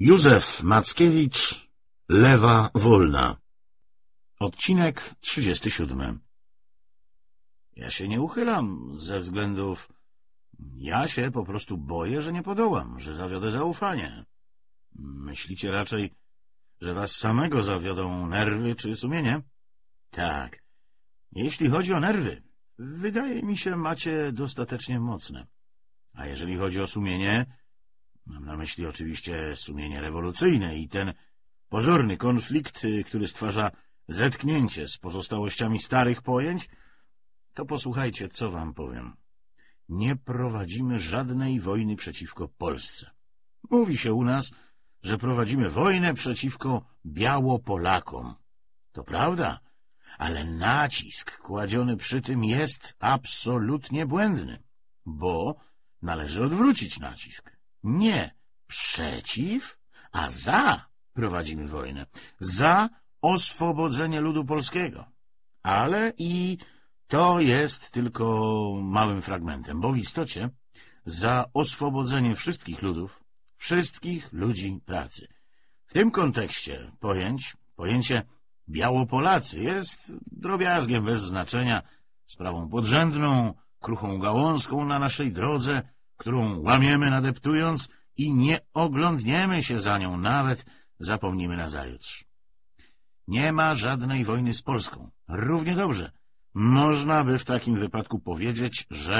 Józef Mackiewicz, Lewa Wolna Odcinek 37 Ja się nie uchylam ze względów... Ja się po prostu boję, że nie podołam, że zawiodę zaufanie. Myślicie raczej, że was samego zawiodą nerwy czy sumienie? Tak. Jeśli chodzi o nerwy, wydaje mi się, macie dostatecznie mocne. A jeżeli chodzi o sumienie Mam na myśli oczywiście sumienie rewolucyjne i ten pozorny konflikt, y, który stwarza zetknięcie z pozostałościami starych pojęć, to posłuchajcie, co wam powiem. Nie prowadzimy żadnej wojny przeciwko Polsce. Mówi się u nas, że prowadzimy wojnę przeciwko Białopolakom. To prawda, ale nacisk kładziony przy tym jest absolutnie błędny, bo należy odwrócić nacisk. Nie przeciw, a za prowadzimy wojnę. Za oswobodzenie ludu polskiego. Ale i to jest tylko małym fragmentem, bo w istocie za oswobodzenie wszystkich ludów, wszystkich ludzi pracy. W tym kontekście pojęć, pojęcie Białopolacy jest drobiazgiem bez znaczenia, sprawą podrzędną, kruchą gałązką na naszej drodze którą łamiemy nadeptując i nie oglądniemy się za nią, nawet zapomnimy nazajutrz. Nie ma żadnej wojny z Polską. Równie dobrze. Można by w takim wypadku powiedzieć, że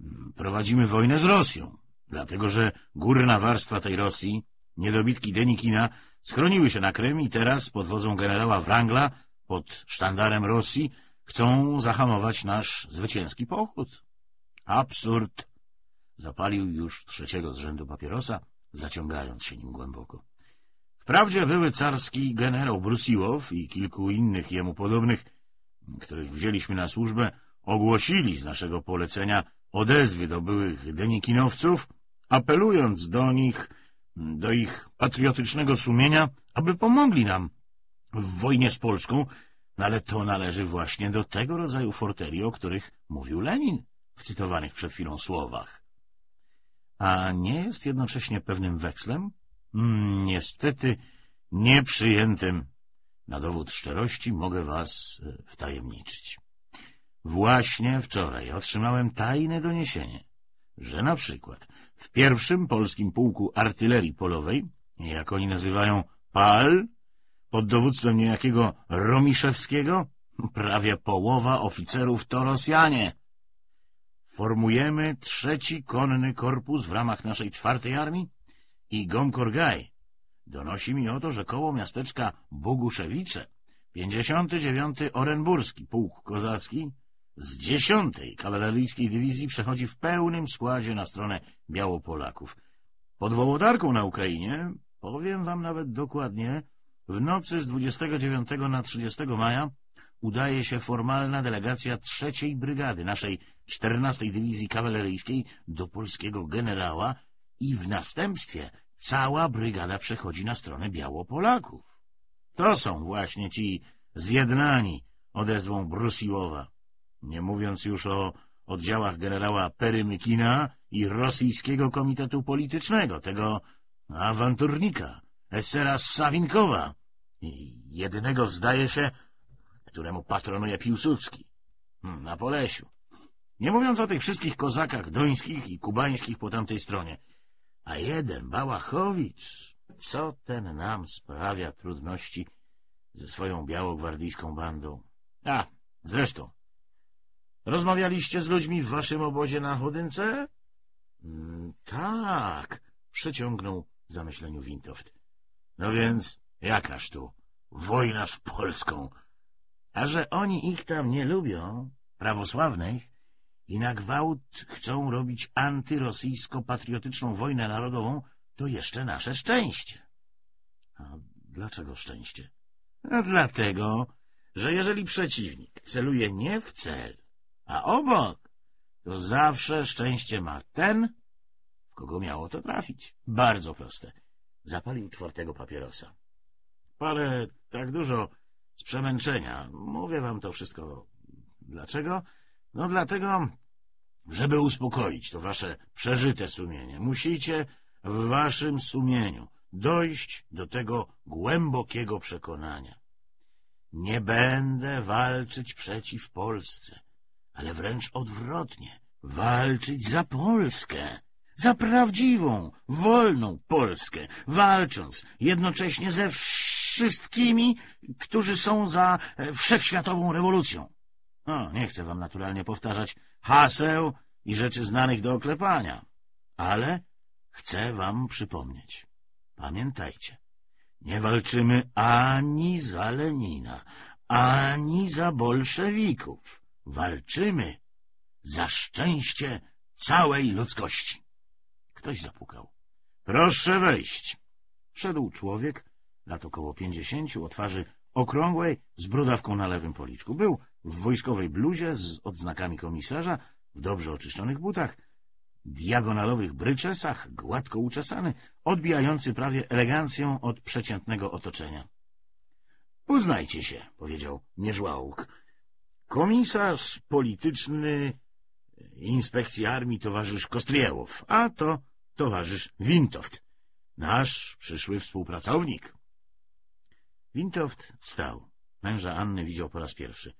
mm, prowadzimy wojnę z Rosją, dlatego że górna warstwa tej Rosji, niedobitki Denikina, schroniły się na Krym i teraz pod wodzą generała Wrangla, pod sztandarem Rosji, chcą zahamować nasz zwycięski pochód. Absurd! Zapalił już trzeciego z rzędu papierosa, zaciągając się nim głęboko. Wprawdzie były carski generał Brusiłow i kilku innych jemu podobnych, których wzięliśmy na służbę, ogłosili z naszego polecenia odezwy do byłych denikinowców, apelując do nich, do ich patriotycznego sumienia, aby pomogli nam w wojnie z Polską, no ale to należy właśnie do tego rodzaju forteli, o których mówił Lenin w cytowanych przed chwilą słowach a nie jest jednocześnie pewnym wekslem? Mm, niestety nieprzyjętym. Na dowód szczerości mogę was e, wtajemniczyć. Właśnie wczoraj otrzymałem tajne doniesienie, że na przykład w pierwszym polskim pułku artylerii polowej, jak oni nazywają PAL, pod dowództwem niejakiego Romiszewskiego, prawie połowa oficerów to Rosjanie. Formujemy trzeci konny korpus w ramach naszej czwartej armii i Gomkorgaj donosi mi o to, że koło miasteczka Boguszewicze 59. Orenburski Pułk Kozacki z 10. Kawaleryjskiej Dywizji przechodzi w pełnym składzie na stronę Białopolaków. Pod Wołodarką na Ukrainie, powiem wam nawet dokładnie, w nocy z 29 na 30 maja udaje się formalna delegacja trzeciej brygady naszej 14 dywizji kawaleryjskiej do polskiego generała i w następstwie cała brygada przechodzi na stronę Białopolaków. To są właśnie ci zjednani, odezwą Brusiłowa. Nie mówiąc już o oddziałach generała Perymykina i Rosyjskiego Komitetu Politycznego, tego awanturnika, esera Sawinkowa i jedynego, zdaje się, któremu patronuje Piłsudski. Hmm, na Polesiu. Nie mówiąc o tych wszystkich kozakach duńskich i kubańskich po tamtej stronie. A jeden, Bałachowicz, co ten nam sprawia trudności ze swoją białogwardyjską bandą? A, zresztą, rozmawialiście z ludźmi w waszym obozie na Chodynce? Hmm, tak, przeciągnął w zamyśleniu Wintoft. No więc, jakaż tu wojna z Polską a że oni ich tam nie lubią, prawosławnych, i na gwałt chcą robić antyrosyjsko-patriotyczną wojnę narodową, to jeszcze nasze szczęście. A dlaczego szczęście? A no dlatego, że jeżeli przeciwnik celuje nie w cel, a obok, to zawsze szczęście ma ten, w kogo miało to trafić. Bardzo proste. Zapalił czwartego papierosa. Parę tak dużo z przemęczenia. Mówię wam to wszystko. Dlaczego? No dlatego, żeby uspokoić to wasze przeżyte sumienie. Musicie w waszym sumieniu dojść do tego głębokiego przekonania. Nie będę walczyć przeciw Polsce, ale wręcz odwrotnie, walczyć za Polskę, za prawdziwą, wolną Polskę, walcząc jednocześnie ze wszystkimi, którzy są za e, wszechświatową rewolucją. No, nie chcę wam naturalnie powtarzać haseł i rzeczy znanych do oklepania, ale chcę wam przypomnieć. Pamiętajcie, nie walczymy ani za Lenina, ani za bolszewików. Walczymy za szczęście całej ludzkości. Ktoś zapukał. — Proszę wejść! Wszedł człowiek, lat około pięćdziesięciu, o twarzy okrągłej, z brodawką na lewym policzku. Był w wojskowej bluzie z odznakami komisarza, w dobrze oczyszczonych butach, diagonalowych bryczesach, gładko uczesany, odbijający prawie elegancją od przeciętnego otoczenia. — Uznajcie się — powiedział Mierzłałuk. — Komisarz polityczny Inspekcji Armii towarzysz Kostriełow, a to towarzysz Wintoft, nasz przyszły współpracownik. Wintoft wstał. Męża Anny widział po raz pierwszy.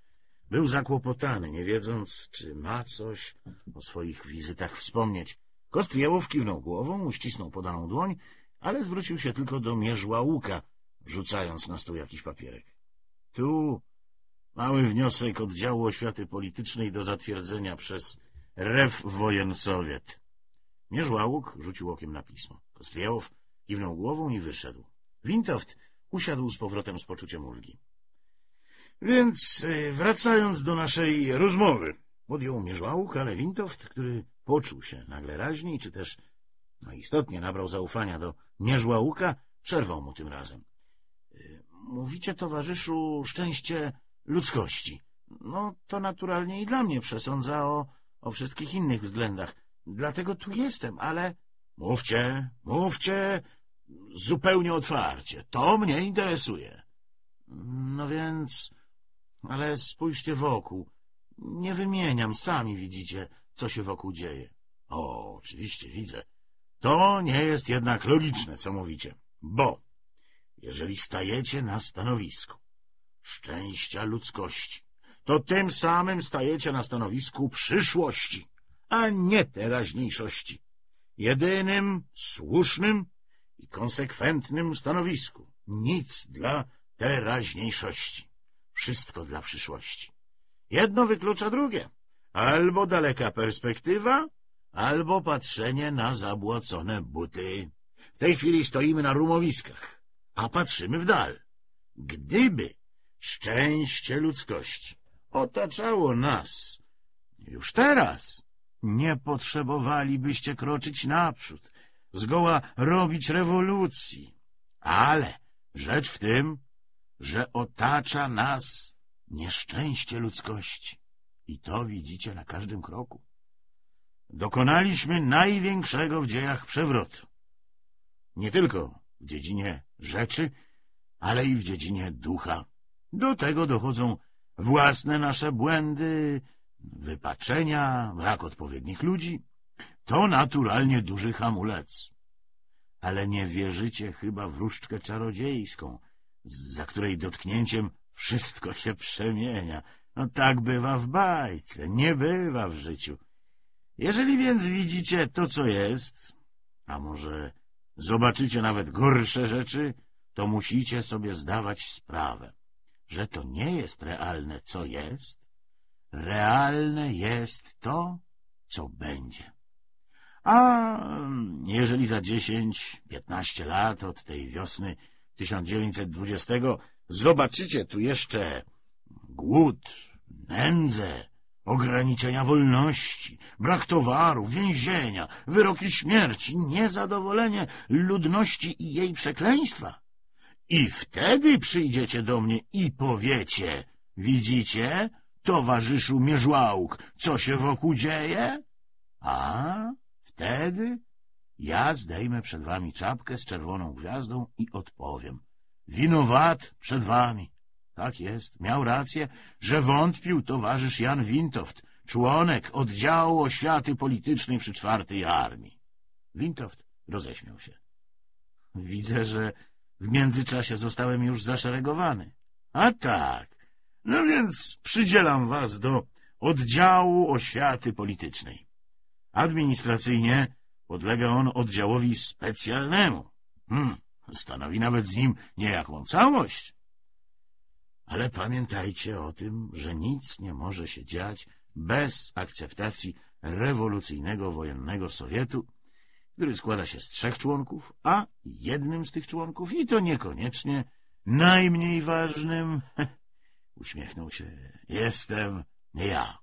Był zakłopotany, nie wiedząc, czy ma coś o swoich wizytach wspomnieć. Kostriałow kiwnął głową, uścisnął podaną dłoń, ale zwrócił się tylko do mierzła łuka, rzucając na stół jakiś papierek. — Tu mały wniosek oddziału oświaty politycznej do zatwierdzenia przez Rew Wojensowiet. Mierzłałuk rzucił okiem na pismo. Kostwiałow kiwnął głową i wyszedł. Wintoft usiadł z powrotem z poczuciem ulgi. — Więc y, wracając do naszej rozmowy — podjął Mierzłałuk, ale Wintoft, który poczuł się nagle raźniej, czy też no istotnie nabrał zaufania do Mierzłauka, przerwał mu tym razem. Y, — Mówicie, towarzyszu, szczęście ludzkości. No, to naturalnie i dla mnie przesądza o, o wszystkich innych względach. Dlatego tu jestem, ale... Mówcie, mówcie zupełnie otwarcie. To mnie interesuje. No więc... Ale spójrzcie wokół. Nie wymieniam, sami widzicie, co się wokół dzieje. O, oczywiście widzę. To nie jest jednak logiczne, co mówicie. Bo jeżeli stajecie na stanowisku szczęścia ludzkości, to tym samym stajecie na stanowisku przyszłości a nie teraźniejszości, jedynym, słusznym i konsekwentnym stanowisku. Nic dla teraźniejszości, wszystko dla przyszłości. Jedno wyklucza drugie. Albo daleka perspektywa, albo patrzenie na zabłocone buty. W tej chwili stoimy na rumowiskach, a patrzymy w dal. Gdyby szczęście ludzkości otaczało nas już teraz, nie potrzebowalibyście kroczyć naprzód, zgoła robić rewolucji. Ale rzecz w tym, że otacza nas nieszczęście ludzkości. I to widzicie na każdym kroku. Dokonaliśmy największego w dziejach przewrotu. Nie tylko w dziedzinie rzeczy, ale i w dziedzinie ducha. Do tego dochodzą własne nasze błędy, wypaczenia, brak odpowiednich ludzi, to naturalnie duży hamulec. Ale nie wierzycie chyba w różdżkę czarodziejską, za której dotknięciem wszystko się przemienia. No tak bywa w bajce, nie bywa w życiu. Jeżeli więc widzicie to, co jest, a może zobaczycie nawet gorsze rzeczy, to musicie sobie zdawać sprawę, że to nie jest realne, co jest, realne jest to, co będzie. A mm, jeżeli za 10-15 lat od tej wiosny 1920 zobaczycie tu jeszcze głód, nędzę, ograniczenia wolności, brak towaru, więzienia, wyroki śmierci, niezadowolenie ludności i jej przekleństwa. I wtedy przyjdziecie do mnie i powiecie, widzicie, towarzyszu Mierzłałk, co się wokół dzieje? A, wtedy ja zdejmę przed wami czapkę z czerwoną gwiazdą i odpowiem. Winowat przed wami. Tak jest, miał rację, że wątpił towarzysz Jan Wintoft, członek oddziału oświaty politycznej przy czwartej armii. Wintoft roześmiał się. Widzę, że w międzyczasie zostałem już zaszeregowany. A tak, no więc przydzielam was do oddziału oświaty politycznej. Administracyjnie podlega on oddziałowi specjalnemu. Hmm, stanowi nawet z nim niejaką całość. Ale pamiętajcie o tym, że nic nie może się dziać bez akceptacji rewolucyjnego wojennego Sowietu, który składa się z trzech członków, a jednym z tych członków, i to niekoniecznie najmniej ważnym, Uśmiechnął się. Jestem nie ja.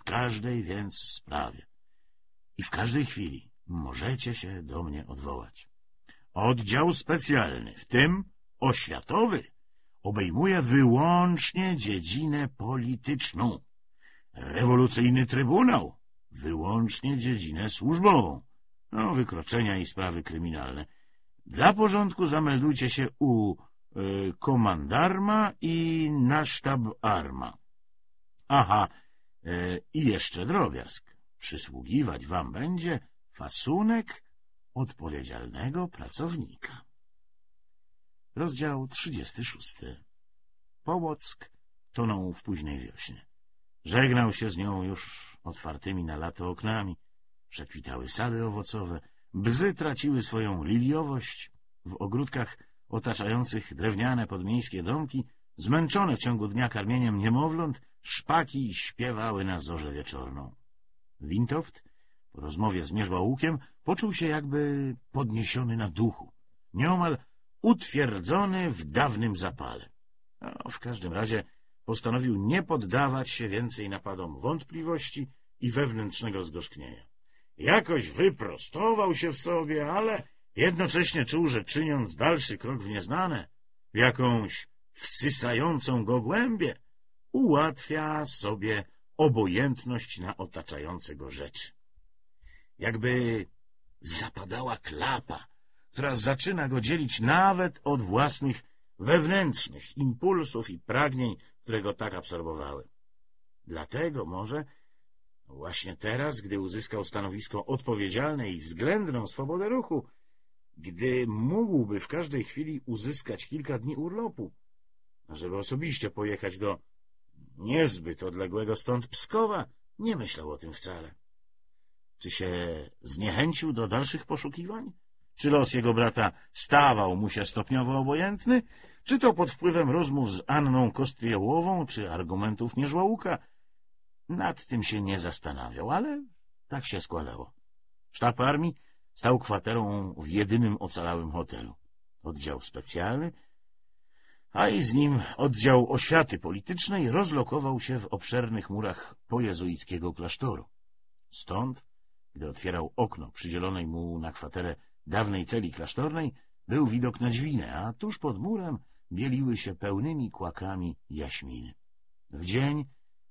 W każdej więc sprawie i w każdej chwili możecie się do mnie odwołać. Oddział specjalny, w tym oświatowy, obejmuje wyłącznie dziedzinę polityczną. Rewolucyjny Trybunał wyłącznie dziedzinę służbową. No, wykroczenia i sprawy kryminalne. Dla porządku zameldujcie się u Y, komandarma i na sztab arma. Aha, y, i jeszcze drobiazg. Przysługiwać wam będzie fasunek odpowiedzialnego pracownika. Rozdział 36 Połock tonął w późnej wiośnie. Żegnał się z nią już otwartymi na lato oknami. Przekwitały sady owocowe, bzy traciły swoją liliowość. W ogródkach otaczających drewniane podmiejskie domki, zmęczone w ciągu dnia karmieniem niemowląt, szpaki śpiewały na zorze wieczorną. Wintoft, po rozmowie z Łukiem, poczuł się jakby podniesiony na duchu, nieomal utwierdzony w dawnym zapale. A no, w każdym razie postanowił nie poddawać się więcej napadom wątpliwości i wewnętrznego zgorzknienia. Jakoś wyprostował się w sobie, ale Jednocześnie czuł, że czyniąc dalszy krok w nieznane, w jakąś wsysającą go głębię, ułatwia sobie obojętność na otaczające go rzeczy. Jakby zapadała klapa, która zaczyna go dzielić nawet od własnych wewnętrznych impulsów i pragnień, które go tak absorbowały. Dlatego może właśnie teraz, gdy uzyskał stanowisko odpowiedzialne i względną swobodę ruchu, gdy mógłby w każdej chwili uzyskać kilka dni urlopu, żeby osobiście pojechać do niezbyt odległego stąd Pskowa, nie myślał o tym wcale. Czy się zniechęcił do dalszych poszukiwań? Czy los jego brata stawał mu się stopniowo obojętny? Czy to pod wpływem rozmów z Anną Kostriełową, czy argumentów Nieżłałka? Nad tym się nie zastanawiał, ale tak się składało. Sztab armii Stał kwaterą w jedynym ocalałym hotelu. Oddział specjalny, a i z nim oddział oświaty politycznej rozlokował się w obszernych murach pojezuickiego klasztoru. Stąd, gdy otwierał okno przydzielonej mu na kwaterę dawnej celi klasztornej, był widok na dźwinę, a tuż pod murem bieliły się pełnymi kłakami jaśminy. W dzień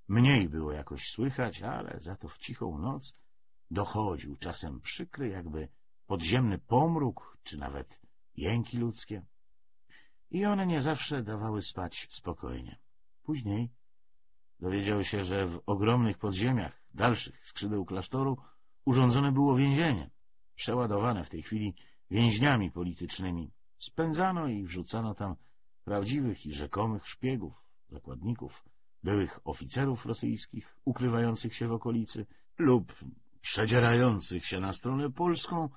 mniej było jakoś słychać, ale za to w cichą noc dochodził czasem przykry, jakby podziemny pomruk, czy nawet jęki ludzkie. I one nie zawsze dawały spać spokojnie. Później dowiedział się, że w ogromnych podziemiach dalszych skrzydeł klasztoru urządzone było więzienie, przeładowane w tej chwili więźniami politycznymi. Spędzano i wrzucano tam prawdziwych i rzekomych szpiegów, zakładników, byłych oficerów rosyjskich ukrywających się w okolicy lub przedzierających się na stronę polską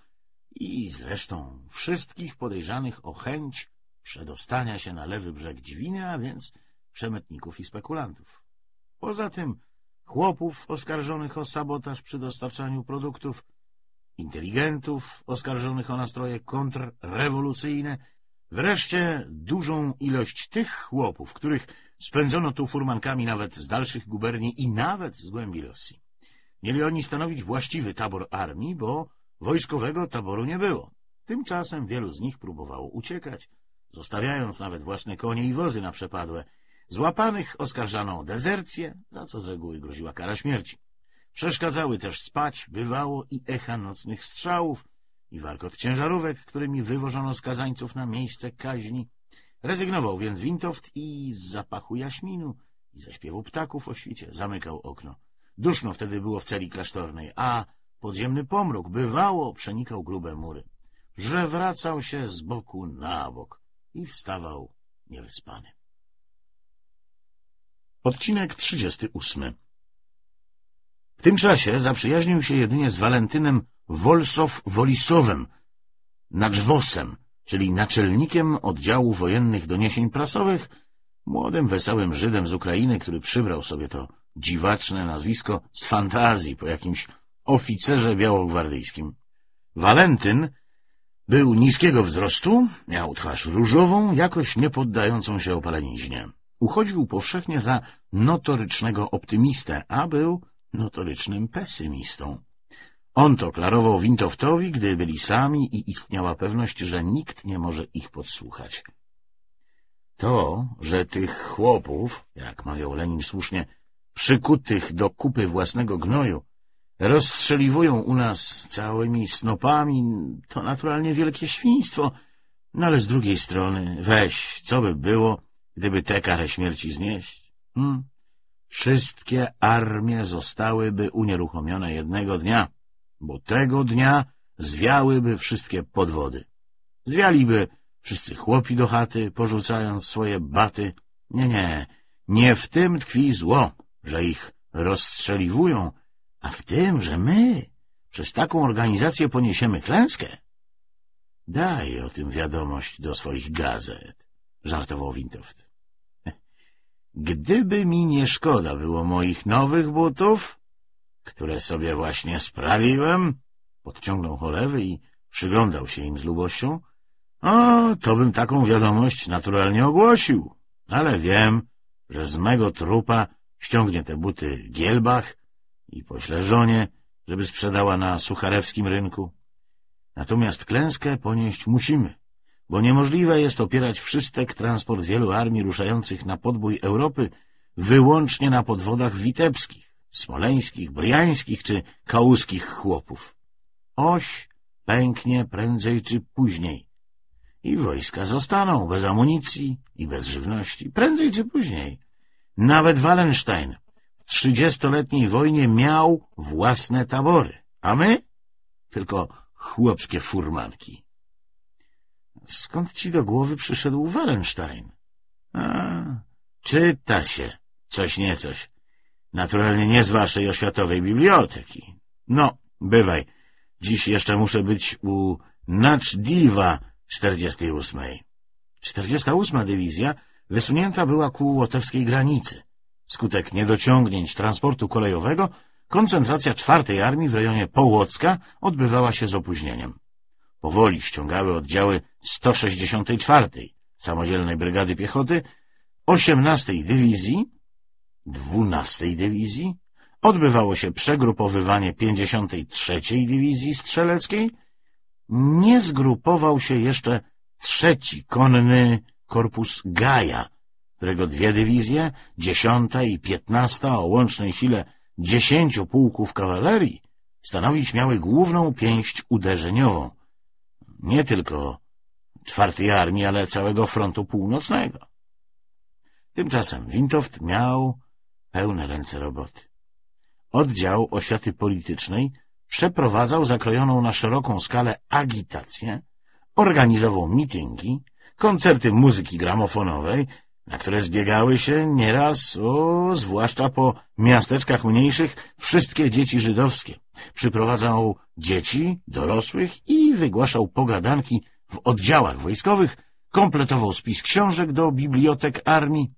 i zresztą wszystkich podejrzanych o chęć przedostania się na lewy brzeg Dziwiny, a więc przemytników i spekulantów. Poza tym chłopów oskarżonych o sabotaż przy dostarczaniu produktów, inteligentów oskarżonych o nastroje kontrrewolucyjne, wreszcie dużą ilość tych chłopów, których spędzono tu furmankami nawet z dalszych guberni i nawet z głębi Rosji. Mieli oni stanowić właściwy tabor armii, bo Wojskowego taboru nie było. Tymczasem wielu z nich próbowało uciekać, zostawiając nawet własne konie i wozy na przepadłe. Złapanych oskarżano o dezercję, za co z reguły groziła kara śmierci. Przeszkadzały też spać, bywało i echa nocnych strzałów, i warkot ciężarówek, którymi wywożono skazańców na miejsce kaźni. Rezygnował więc Wintoft i z zapachu jaśminu i ze śpiewu ptaków o świcie zamykał okno. Duszno wtedy było w celi klasztornej, a Podziemny pomruk bywało przenikał grube mury, że wracał się z boku na bok i wstawał niewyspany. Odcinek 38 W tym czasie zaprzyjaźnił się jedynie z Walentynem Wolsow-Wolisowem, Naczwosem, czyli naczelnikiem oddziału wojennych doniesień prasowych, młodym, wesołym Żydem z Ukrainy, który przybrał sobie to dziwaczne nazwisko z fantazji po jakimś oficerze białogwardyjskim. Walentyn był niskiego wzrostu, miał twarz różową, jakoś niepoddającą się opaleniznie. Uchodził powszechnie za notorycznego optymistę, a był notorycznym pesymistą. On to klarował Wintoftowi, gdy byli sami i istniała pewność, że nikt nie może ich podsłuchać. To, że tych chłopów, jak mawiał Lenin słusznie, przykutych do kupy własnego gnoju, rozstrzeliwują u nas całymi snopami, to naturalnie wielkie świństwo. No ale z drugiej strony, weź, co by było, gdyby tę karę śmierci znieść? Hmm? Wszystkie armie zostałyby unieruchomione jednego dnia, bo tego dnia zwiałyby wszystkie podwody. Zwialiby wszyscy chłopi do chaty, porzucając swoje baty. Nie, nie, nie w tym tkwi zło, że ich rozstrzeliwują, a w tym, że my przez taką organizację poniesiemy klęskę. Daj o tym wiadomość do swoich gazet, żartował Wintoft. Gdyby mi nie szkoda było moich nowych butów, które sobie właśnie sprawiłem, podciągnął cholewy i przyglądał się im z lubością, o, to bym taką wiadomość naturalnie ogłosił, ale wiem, że z mego trupa ściągnie te buty Gielbach i pośle żonie, żeby sprzedała na sucharewskim rynku. Natomiast klęskę ponieść musimy, bo niemożliwe jest opierać wszystek transport wielu armii ruszających na podbój Europy wyłącznie na podwodach witebskich, smoleńskich, bryjańskich czy kałuskich chłopów. Oś pęknie prędzej czy później. I wojska zostaną bez amunicji i bez żywności, prędzej czy później. Nawet Wallenstein trzydziestoletniej wojnie miał własne tabory, a my tylko chłopskie furmanki. Skąd ci do głowy przyszedł Wallenstein? A, czyta się, coś niecoś. Naturalnie nie z waszej oświatowej biblioteki. No, bywaj. Dziś jeszcze muszę być u ósmej. 48. 48. dywizja wysunięta była ku łotewskiej granicy. Skutek niedociągnięć transportu kolejowego koncentracja czwartej armii w rejonie Połocka odbywała się z opóźnieniem. Powoli ściągały oddziały 164. Samodzielnej Brygady Piechoty, 18. Dywizji, 12. Dywizji, odbywało się przegrupowywanie 53. Dywizji Strzeleckiej, nie zgrupował się jeszcze trzeci konny korpus Gaja którego dwie dywizje, dziesiąta i piętnasta o łącznej sile dziesięciu pułków kawalerii, stanowić miały główną pięść uderzeniową, nie tylko czwartej armii, ale całego frontu północnego. Tymczasem Wintoft miał pełne ręce roboty. Oddział Oświaty Politycznej przeprowadzał zakrojoną na szeroką skalę agitację, organizował mityngi, koncerty muzyki gramofonowej na które zbiegały się nieraz, o, zwłaszcza po miasteczkach mniejszych, wszystkie dzieci żydowskie. Przyprowadzał dzieci, dorosłych i wygłaszał pogadanki w oddziałach wojskowych, kompletował spis książek do bibliotek armii.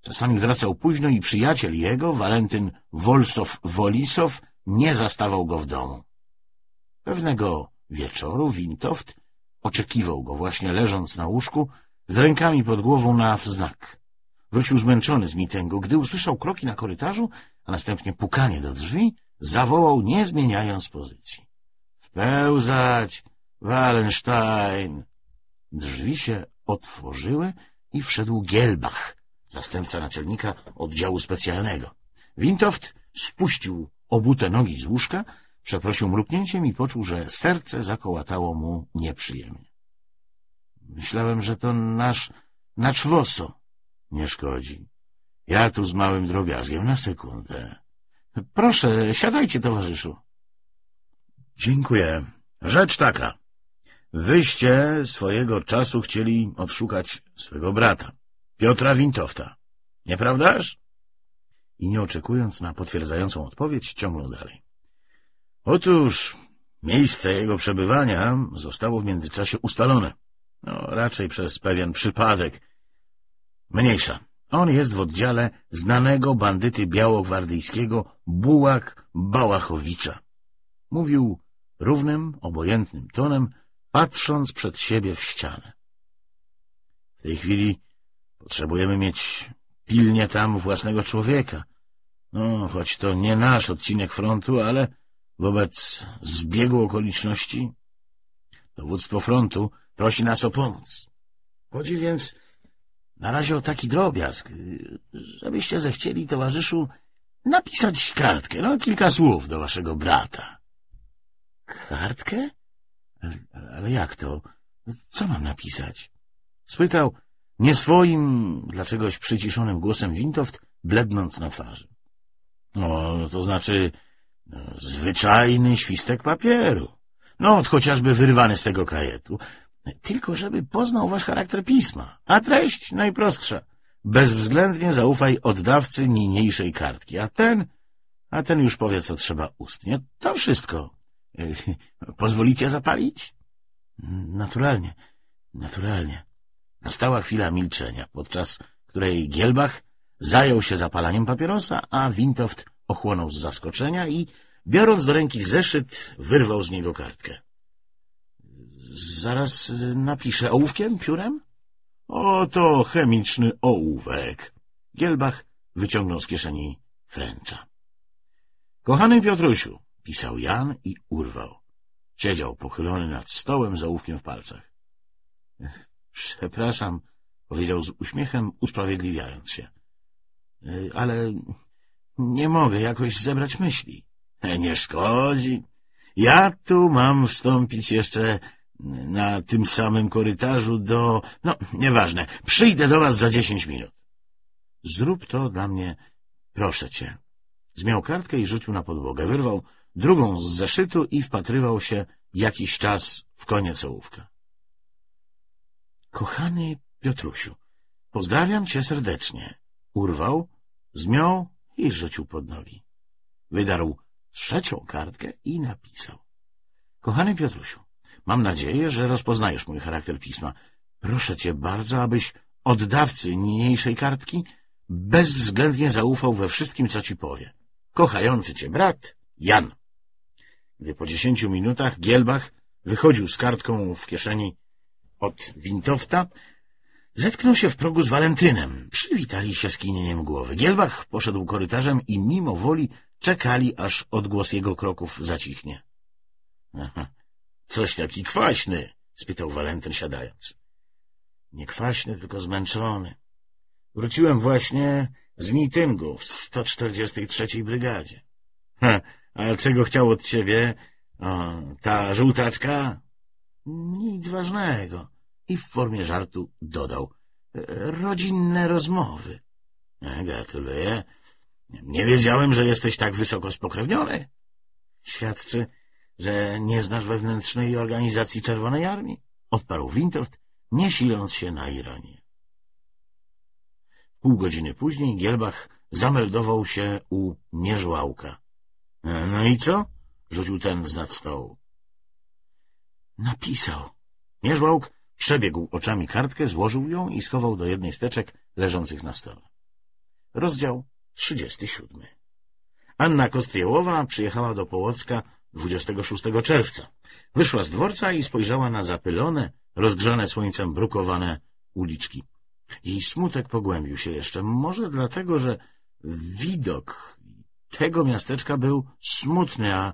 Czasami wracał późno i przyjaciel jego, Walentyn Wolsow-Wolisow, nie zastawał go w domu. Pewnego wieczoru Wintoft oczekiwał go właśnie leżąc na łóżku, z rękami pod głową na wznak. Wrócił zmęczony z mitęgu. Gdy usłyszał kroki na korytarzu, a następnie pukanie do drzwi, zawołał, nie zmieniając pozycji. — Wpełzać, Wallenstein! Drzwi się otworzyły i wszedł Gielbach, zastępca naczelnika oddziału specjalnego. Wintoft spuścił obute nogi z łóżka, przeprosił mruknięciem i poczuł, że serce zakołatało mu nieprzyjemnie. Myślałem, że to nasz... nacz woso. Nie szkodzi. Ja tu z małym drobiazgiem na sekundę. Proszę, siadajcie, towarzyszu. Dziękuję. Rzecz taka. Wyście swojego czasu chcieli odszukać swego brata, Piotra Wintowta. Nieprawdaż? I nie oczekując na potwierdzającą odpowiedź, ciągnął dalej. Otóż miejsce jego przebywania zostało w międzyczasie ustalone. — no, raczej przez pewien przypadek. Mniejsza. On jest w oddziale znanego bandyty białogwardyjskiego Bułak Bałachowicza. Mówił równym, obojętnym tonem, patrząc przed siebie w ścianę. W tej chwili potrzebujemy mieć pilnie tam własnego człowieka. No, choć to nie nasz odcinek frontu, ale wobec zbiegu okoliczności Dowództwo frontu prosi nas o pomoc. Chodzi więc na razie o taki drobiazg, żebyście zechcieli, towarzyszu, napisać kartkę, no kilka słów do waszego brata. Kartkę? Ale jak to? Co mam napisać? Spytał nieswoim, dla czegoś przyciszonym głosem Wintoft, blednąc na twarzy. No, to znaczy e, zwyczajny świstek papieru. No, chociażby wyrwany z tego kajetu. Tylko żeby poznał wasz charakter pisma. A treść najprostsza. Bezwzględnie zaufaj oddawcy niniejszej kartki, a ten... A ten już powie, co trzeba ustnie. To wszystko. Pozwolicie zapalić? Naturalnie, naturalnie. Nastała chwila milczenia, podczas której Gielbach zajął się zapalaniem papierosa, a Wintoft ochłonął z zaskoczenia i Biorąc do ręki zeszyt, wyrwał z niego kartkę. — Zaraz y, napiszę. Ołówkiem? Piórem? — Oto chemiczny ołówek. Gielbach wyciągnął z kieszeni fręcza. — Kochany Piotrusiu — pisał Jan i urwał. Siedział pochylony nad stołem z ołówkiem w palcach. — Przepraszam — powiedział z uśmiechem, usprawiedliwiając się. Y, — Ale nie mogę jakoś zebrać myśli. E, nie szkodzi. Ja tu mam wstąpić jeszcze na tym samym korytarzu do... No, nieważne. Przyjdę do was za dziesięć minut. Zrób to dla mnie, proszę cię. Zmiał kartkę i rzucił na podłogę. Wyrwał drugą z zeszytu i wpatrywał się jakiś czas w koniec ołówka. Kochany Piotrusiu, pozdrawiam cię serdecznie. Urwał, zmiął i rzucił pod nogi. Wydarł trzecią kartkę i napisał. — Kochany Piotrusiu, mam nadzieję, że rozpoznajesz mój charakter pisma. Proszę cię bardzo, abyś oddawcy niniejszej kartki bezwzględnie zaufał we wszystkim, co ci powie. Kochający cię brat, Jan. Gdy po dziesięciu minutach Gielbach wychodził z kartką w kieszeni od Wintofta, zetknął się w progu z Walentynem. Przywitali się skinieniem głowy. Gielbach poszedł korytarzem i mimo woli Czekali, aż odgłos jego kroków zacichnie. — Coś taki kwaśny! — spytał Walentyn, siadając. — Nie kwaśny, tylko zmęczony. Wróciłem właśnie z mitingu w 143. Brygadzie. — A czego chciał od ciebie? O, ta żółtaczka? — Nic ważnego. I w formie żartu dodał. E, — Rodzinne rozmowy. E, — Gratuluję. Nie wiedziałem, że jesteś tak wysoko spokrewniony. Świadczy, że nie znasz wewnętrznej organizacji Czerwonej Armii, odparł Wintort, nie siląc się na ironię. Pół godziny później Gielbach zameldował się u Mierzłałka. E, — No i co? — rzucił ten z nad stołu. — Napisał. Mierzłałk przebiegł oczami kartkę, złożył ją i schował do jednej z teczek leżących na stole. Rozdział 37. Anna Kostriełowa przyjechała do Połocka 26 czerwca. Wyszła z dworca i spojrzała na zapylone, rozgrzane słońcem brukowane uliczki. Jej smutek pogłębił się jeszcze, może dlatego, że widok tego miasteczka był smutny, a,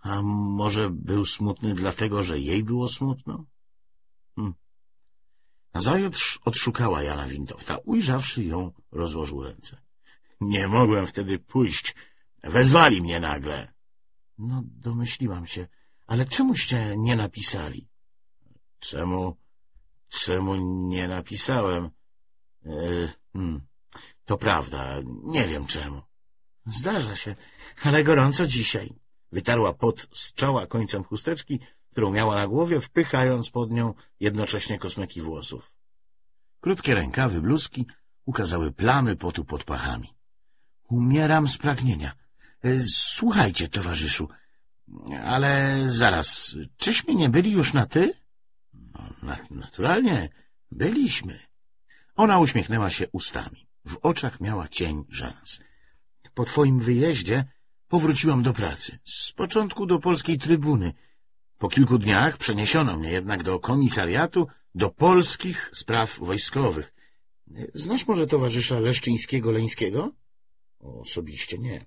a może był smutny dlatego, że jej było smutno? Hm. Nazajutrz odszukała Jana Windowta. Ujrzawszy ją, rozłożył ręce. Nie mogłem wtedy pójść. Wezwali mnie nagle. No, domyśliłam się. Ale czemuście nie napisali? Czemu... czemu nie napisałem? Yy, hmm, to prawda, nie wiem czemu. Zdarza się, ale gorąco dzisiaj. Wytarła pot z czoła końcem chusteczki, którą miała na głowie, wpychając pod nią jednocześnie kosmyki włosów. Krótkie rękawy bluzki ukazały plamy potu pod pachami. Umieram z pragnienia. E, słuchajcie, towarzyszu, ale zaraz, czyśmy nie byli już na ty? No, naturalnie, byliśmy. Ona uśmiechnęła się ustami. W oczach miała cień rzęs. Po twoim wyjeździe powróciłam do pracy. Z początku do polskiej trybuny. Po kilku dniach przeniesiono mnie jednak do komisariatu do polskich spraw wojskowych. E, znasz może towarzysza Leszczyńskiego-Leńskiego? Osobiście nie.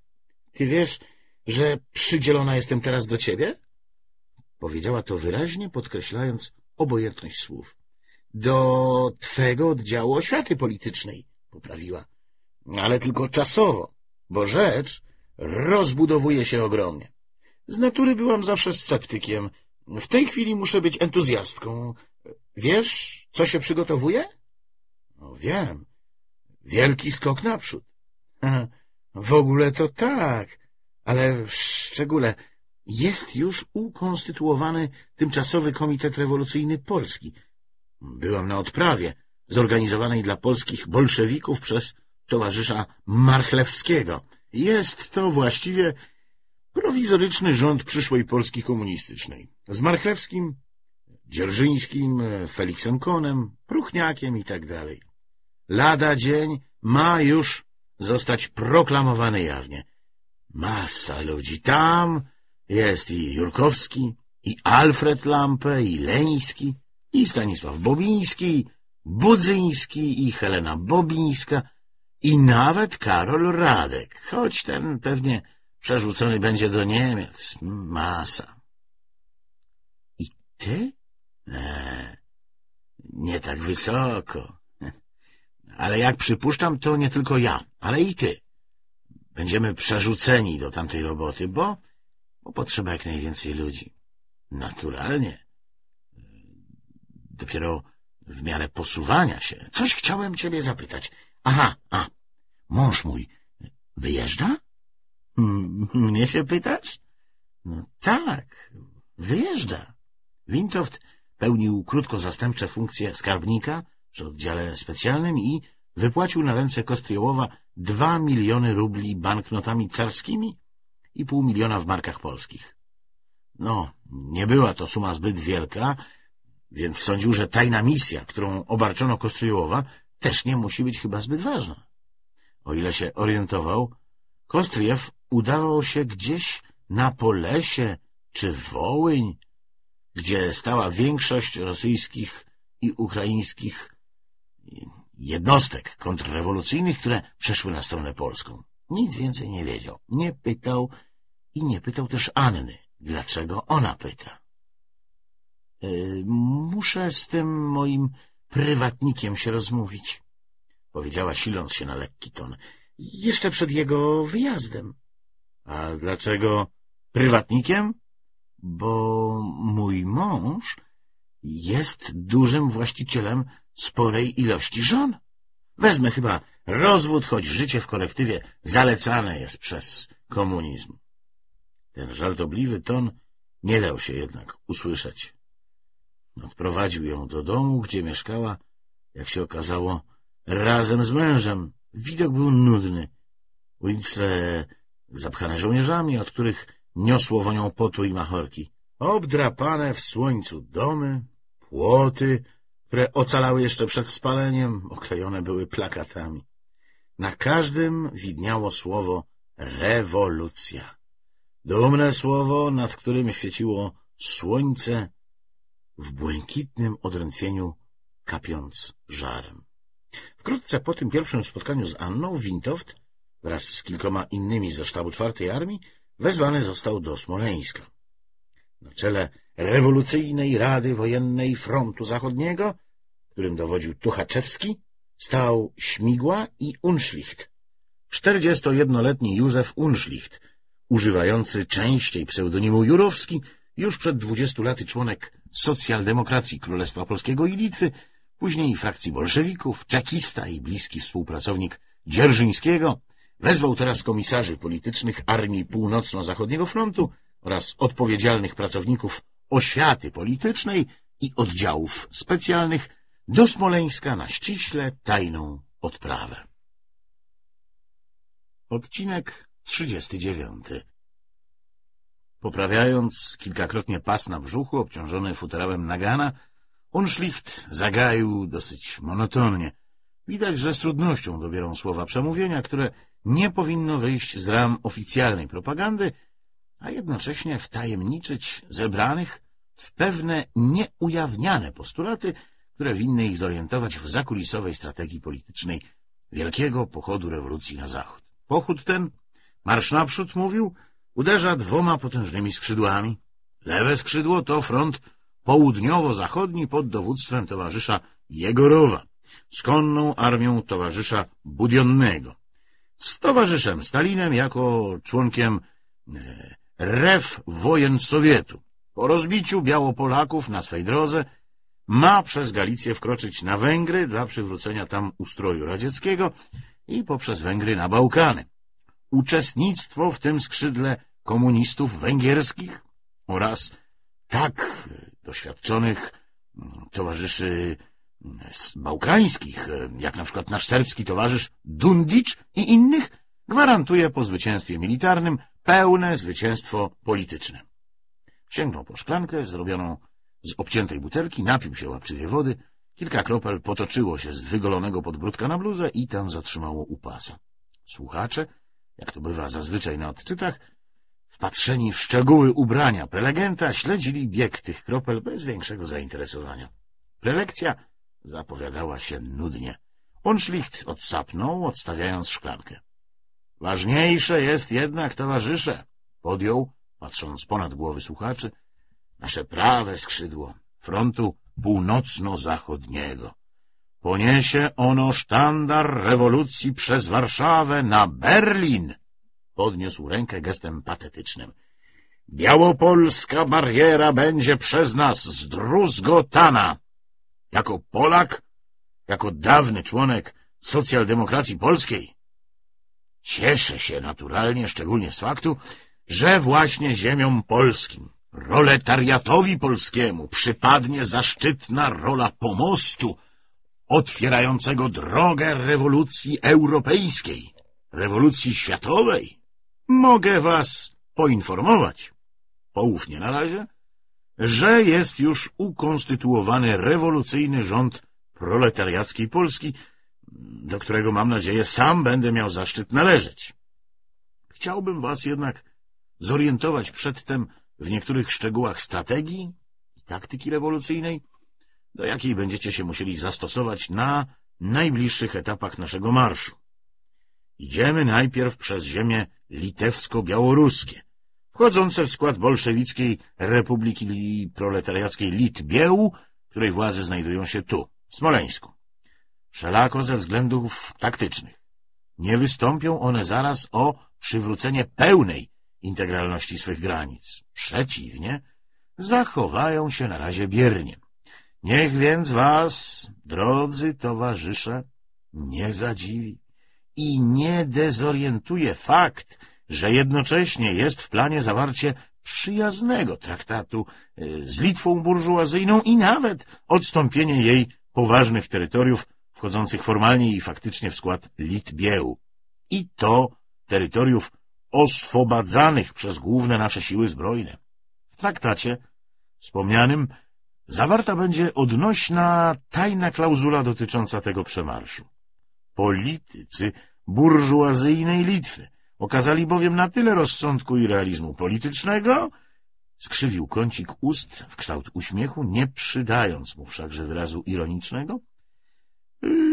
Ty wiesz, że przydzielona jestem teraz do ciebie? Powiedziała to wyraźnie, podkreślając obojętność słów. Do twego oddziału oświaty politycznej, poprawiła. Ale tylko czasowo, bo rzecz rozbudowuje się ogromnie. Z natury byłam zawsze sceptykiem. W tej chwili muszę być entuzjastką. Wiesz, co się przygotowuje? No wiem. Wielki skok naprzód. W ogóle to tak, ale w szczególe jest już ukonstytuowany Tymczasowy Komitet Rewolucyjny Polski. Byłam na odprawie zorganizowanej dla polskich bolszewików przez towarzysza Marchlewskiego. Jest to właściwie prowizoryczny rząd przyszłej Polski komunistycznej. Z Marchlewskim, Dzierżyńskim, Feliksem Konem, Pruchniakiem i tak dalej. Lada dzień ma już zostać proklamowany jawnie. Masa ludzi. Tam jest i Jurkowski, i Alfred Lampe, i Leński, i Stanisław Bobiński, Budzyński, i Helena Bobińska, i nawet Karol Radek, choć ten pewnie przerzucony będzie do Niemiec. Masa. — I ty? — Nie, nie tak wysoko ale jak przypuszczam, to nie tylko ja, ale i ty. Będziemy przerzuceni do tamtej roboty, bo, bo potrzeba jak najwięcej ludzi. Naturalnie. Dopiero w miarę posuwania się. Coś chciałem ciebie zapytać. Aha, a, mąż mój wyjeżdża? Hmm, mnie się pytasz? No tak, wyjeżdża. Wintoft pełnił krótko zastępcze funkcje skarbnika przy oddziale specjalnym i wypłacił na ręce Kostriołowa dwa miliony rubli banknotami carskimi i pół miliona w markach polskich. No, nie była to suma zbyt wielka, więc sądził, że tajna misja, którą obarczono Kostriołowa, też nie musi być chyba zbyt ważna. O ile się orientował, Kostriew udawał się gdzieś na Polesie czy Wołyń, gdzie stała większość rosyjskich i ukraińskich jednostek kontrrewolucyjnych, które przeszły na stronę polską. Nic więcej nie wiedział, nie pytał i nie pytał też Anny, dlaczego ona pyta. E, muszę z tym moim prywatnikiem się rozmówić — powiedziała siląc się na lekki ton — jeszcze przed jego wyjazdem. — A dlaczego prywatnikiem? — Bo mój mąż jest dużym właścicielem sporej ilości żon. Wezmę chyba rozwód, choć życie w kolektywie zalecane jest przez komunizm. Ten żartobliwy ton nie dał się jednak usłyszeć. Odprowadził ją do domu, gdzie mieszkała, jak się okazało, razem z mężem. Widok był nudny. Ulice zapchane żołnierzami, od których niosło wonią potu i machorki. Obdrapane w słońcu domy, płoty, które ocalały jeszcze przed spaleniem, oklejone były plakatami. Na każdym widniało słowo rewolucja. Dumne słowo, nad którym świeciło słońce w błękitnym odrętwieniu kapiąc żarem. Wkrótce po tym pierwszym spotkaniu z Anną Wintoft wraz z kilkoma innymi ze sztabu czwartej armii wezwany został do Smoleńska. Na czele rewolucyjnej Rady Wojennej Frontu Zachodniego którym dowodził Tuchaczewski, stał Śmigła i Unschlicht. 41-letni Józef Unschlicht, używający częściej pseudonimu Jurowski, już przed 20 laty członek socjaldemokracji Królestwa Polskiego i Litwy, później frakcji bolszewików, czekista i bliski współpracownik Dzierżyńskiego, wezwał teraz komisarzy politycznych Armii Północno-Zachodniego Frontu oraz odpowiedzialnych pracowników oświaty politycznej i oddziałów specjalnych do Smoleńska na ściśle tajną odprawę. Odcinek 39 Poprawiając kilkakrotnie pas na brzuchu obciążony futerałem nagana, on szlicht zagaił dosyć monotonnie. Widać, że z trudnością dobierą słowa przemówienia, które nie powinno wyjść z ram oficjalnej propagandy, a jednocześnie wtajemniczyć zebranych w pewne nieujawniane postulaty, które winny ich zorientować w zakulisowej strategii politycznej wielkiego pochodu rewolucji na zachód. Pochód ten, marsz naprzód mówił, uderza dwoma potężnymi skrzydłami. Lewe skrzydło to front południowo-zachodni pod dowództwem towarzysza Jegorowa, z konną armią towarzysza Budionnego. Z towarzyszem Stalinem jako członkiem e, REF wojen Sowietu. Po rozbiciu Białopolaków na swej drodze ma przez Galicję wkroczyć na Węgry dla przywrócenia tam ustroju radzieckiego i poprzez Węgry na Bałkany. Uczestnictwo w tym skrzydle komunistów węgierskich oraz tak doświadczonych towarzyszy bałkańskich, jak na przykład nasz serbski towarzysz Dundicz i innych, gwarantuje po zwycięstwie militarnym pełne zwycięstwo polityczne. Sięgnął po szklankę zrobioną z obciętej butelki napił się łapczywie wody, kilka kropel potoczyło się z wygolonego podbródka na bluzę i tam zatrzymało u pasa. Słuchacze, jak to bywa zazwyczaj na odczytach, wpatrzeni w szczegóły ubrania prelegenta, śledzili bieg tych kropel bez większego zainteresowania. Prelekcja zapowiadała się nudnie. On szlicht odsapnął, odstawiając szklankę. — Ważniejsze jest jednak, towarzysze — podjął, patrząc ponad głowy słuchaczy — nasze prawe skrzydło, frontu północno-zachodniego. Poniesie ono sztandar rewolucji przez Warszawę na Berlin! Podniósł rękę gestem patetycznym. Białopolska bariera będzie przez nas zdruzgotana! Jako Polak, jako dawny członek socjaldemokracji polskiej. Cieszę się naturalnie, szczególnie z faktu, że właśnie ziemiom polskim, Proletariatowi polskiemu przypadnie zaszczytna rola pomostu otwierającego drogę rewolucji europejskiej, rewolucji światowej. Mogę was poinformować, poufnie na razie, że jest już ukonstytuowany rewolucyjny rząd proletariackiej Polski, do którego, mam nadzieję, sam będę miał zaszczyt należeć. Chciałbym was jednak zorientować przedtem, w niektórych szczegółach strategii i taktyki rewolucyjnej, do jakiej będziecie się musieli zastosować na najbliższych etapach naszego marszu. Idziemy najpierw przez ziemię litewsko-białoruskie, wchodzące w skład bolszewickiej Republiki Proletariackiej Litbieł, której władze znajdują się tu, w Smoleńsku. Wszelako ze względów taktycznych. Nie wystąpią one zaraz o przywrócenie pełnej integralności swych granic. Przeciwnie, zachowają się na razie biernie. Niech więc was, drodzy towarzysze, nie zadziwi i nie dezorientuje fakt, że jednocześnie jest w planie zawarcie przyjaznego traktatu y, z Litwą burżuazyjną i nawet odstąpienie jej poważnych terytoriów wchodzących formalnie i faktycznie w skład Litbieł. I to terytoriów oswobadzanych przez główne nasze siły zbrojne. W traktacie wspomnianym zawarta będzie odnośna tajna klauzula dotycząca tego przemarszu. Politycy burżuazyjnej Litwy okazali bowiem na tyle rozsądku i realizmu politycznego, skrzywił kącik ust w kształt uśmiechu, nie przydając mu wszakże wyrazu ironicznego,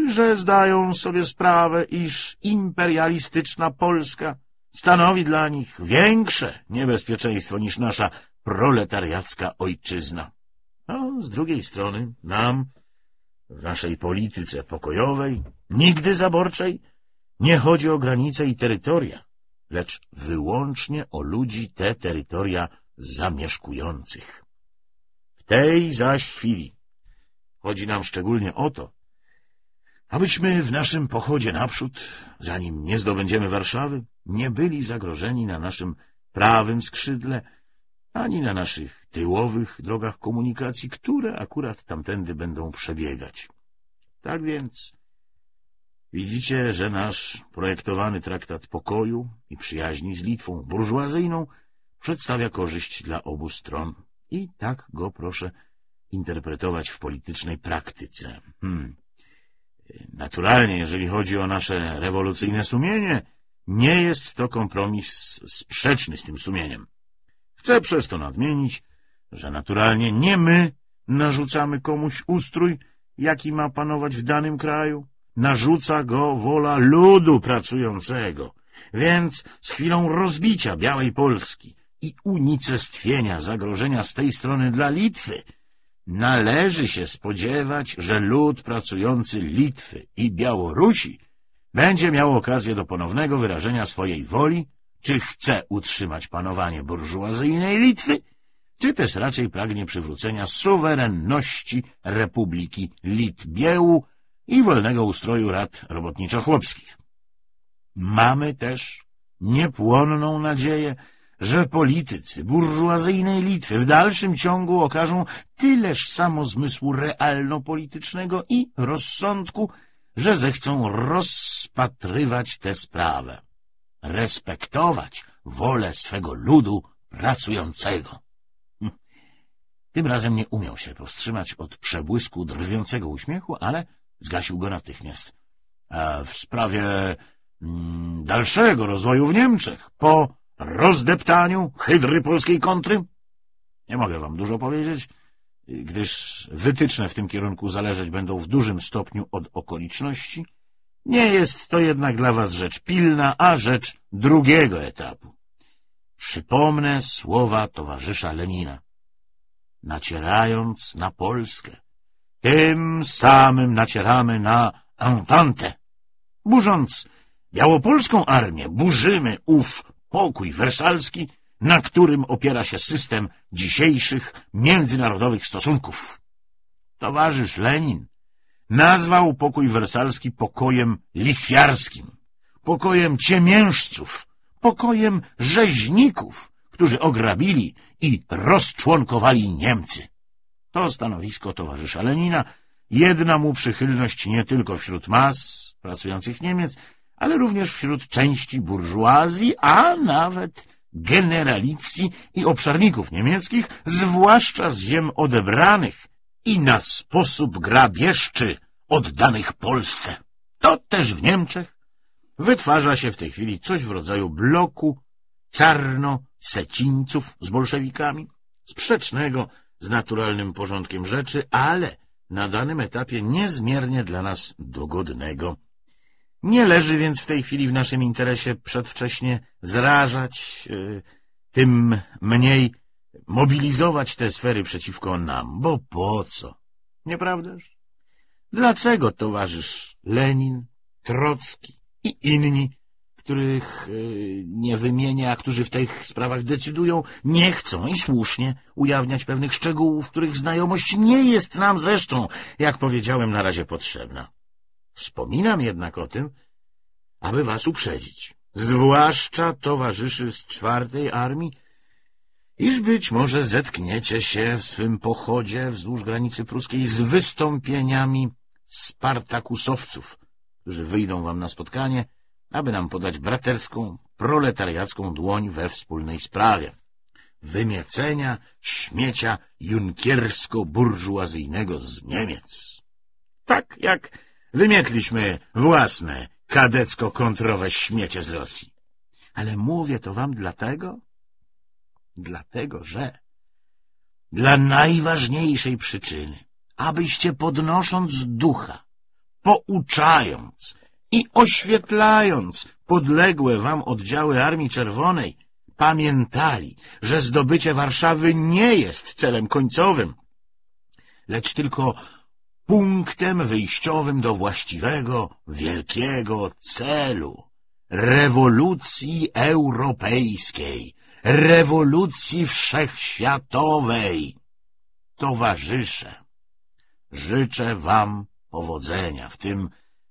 że zdają sobie sprawę, iż imperialistyczna Polska stanowi dla nich większe niebezpieczeństwo niż nasza proletariacka ojczyzna. A no, z drugiej strony nam, w naszej polityce pokojowej, nigdy zaborczej, nie chodzi o granice i terytoria, lecz wyłącznie o ludzi te terytoria zamieszkujących. W tej zaś chwili chodzi nam szczególnie o to, Abyśmy w naszym pochodzie naprzód, zanim nie zdobędziemy Warszawy, nie byli zagrożeni na naszym prawym skrzydle, ani na naszych tyłowych drogach komunikacji, które akurat tamtędy będą przebiegać. Tak więc widzicie, że nasz projektowany traktat pokoju i przyjaźni z Litwą burżuazyjną przedstawia korzyść dla obu stron i tak go proszę interpretować w politycznej praktyce. Hmm. Naturalnie, jeżeli chodzi o nasze rewolucyjne sumienie, nie jest to kompromis sprzeczny z tym sumieniem. Chcę przez to nadmienić, że naturalnie nie my narzucamy komuś ustrój, jaki ma panować w danym kraju. Narzuca go wola ludu pracującego. Więc z chwilą rozbicia Białej Polski i unicestwienia zagrożenia z tej strony dla Litwy — należy się spodziewać, że lud pracujący Litwy i Białorusi będzie miał okazję do ponownego wyrażenia swojej woli, czy chce utrzymać panowanie burżuazyjnej Litwy, czy też raczej pragnie przywrócenia suwerenności Republiki Litbiełu i wolnego ustroju rad robotniczo-chłopskich. Mamy też niepłonną nadzieję, że politycy burżuazyjnej Litwy w dalszym ciągu okażą tyleż samo zmysłu realno-politycznego i rozsądku, że zechcą rozpatrywać tę sprawę, respektować wolę swego ludu pracującego. Hm. Tym razem nie umiał się powstrzymać od przebłysku drwiącego uśmiechu, ale zgasił go natychmiast. A w sprawie mm, dalszego rozwoju w Niemczech, po rozdeptaniu hydry polskiej kontry? Nie mogę wam dużo powiedzieć, gdyż wytyczne w tym kierunku zależeć będą w dużym stopniu od okoliczności. Nie jest to jednak dla was rzecz pilna, a rzecz drugiego etapu. Przypomnę słowa towarzysza Lenina, nacierając na Polskę. Tym samym nacieramy na Entente. Burząc białopolską armię, burzymy ów pokój wersalski, na którym opiera się system dzisiejszych międzynarodowych stosunków. Towarzysz Lenin nazwał pokój wersalski pokojem lichwiarskim, pokojem ciemiężców, pokojem rzeźników, którzy ograbili i rozczłonkowali Niemcy. To stanowisko towarzysza Lenina, jedna mu przychylność nie tylko wśród mas pracujących Niemiec, ale również wśród części burżuazji, a nawet generalicji i obszarników niemieckich, zwłaszcza z ziem odebranych i na sposób grabieżczy oddanych Polsce. To też w Niemczech wytwarza się w tej chwili coś w rodzaju bloku czarno-secińców z bolszewikami, sprzecznego z naturalnym porządkiem rzeczy, ale na danym etapie niezmiernie dla nas dogodnego. Nie leży więc w tej chwili w naszym interesie przedwcześnie zrażać, y, tym mniej mobilizować te sfery przeciwko nam, bo po co? Nieprawdaż? Dlaczego towarzysz Lenin, Trocki i inni, których y, nie wymienia, a którzy w tych sprawach decydują, nie chcą i słusznie ujawniać pewnych szczegółów, których znajomość nie jest nam zresztą, jak powiedziałem, na razie potrzebna? Wspominam jednak o tym, aby was uprzedzić, zwłaszcza towarzyszy z czwartej armii, iż być może zetkniecie się w swym pochodzie wzdłuż granicy pruskiej z wystąpieniami spartakusowców, którzy wyjdą wam na spotkanie, aby nam podać braterską, proletariacką dłoń we wspólnej sprawie wymiecenia śmiecia junkiersko-burżuazyjnego z Niemiec. Tak jak Wymietliśmy własne kadecko-kontrowe śmiecie z Rosji. Ale mówię to wam dlatego, dlatego że dla najważniejszej przyczyny, abyście podnosząc ducha, pouczając i oświetlając podległe wam oddziały Armii Czerwonej, pamiętali, że zdobycie Warszawy nie jest celem końcowym, lecz tylko punktem wyjściowym do właściwego, wielkiego celu rewolucji europejskiej, rewolucji wszechświatowej. Towarzysze, życzę wam powodzenia w tym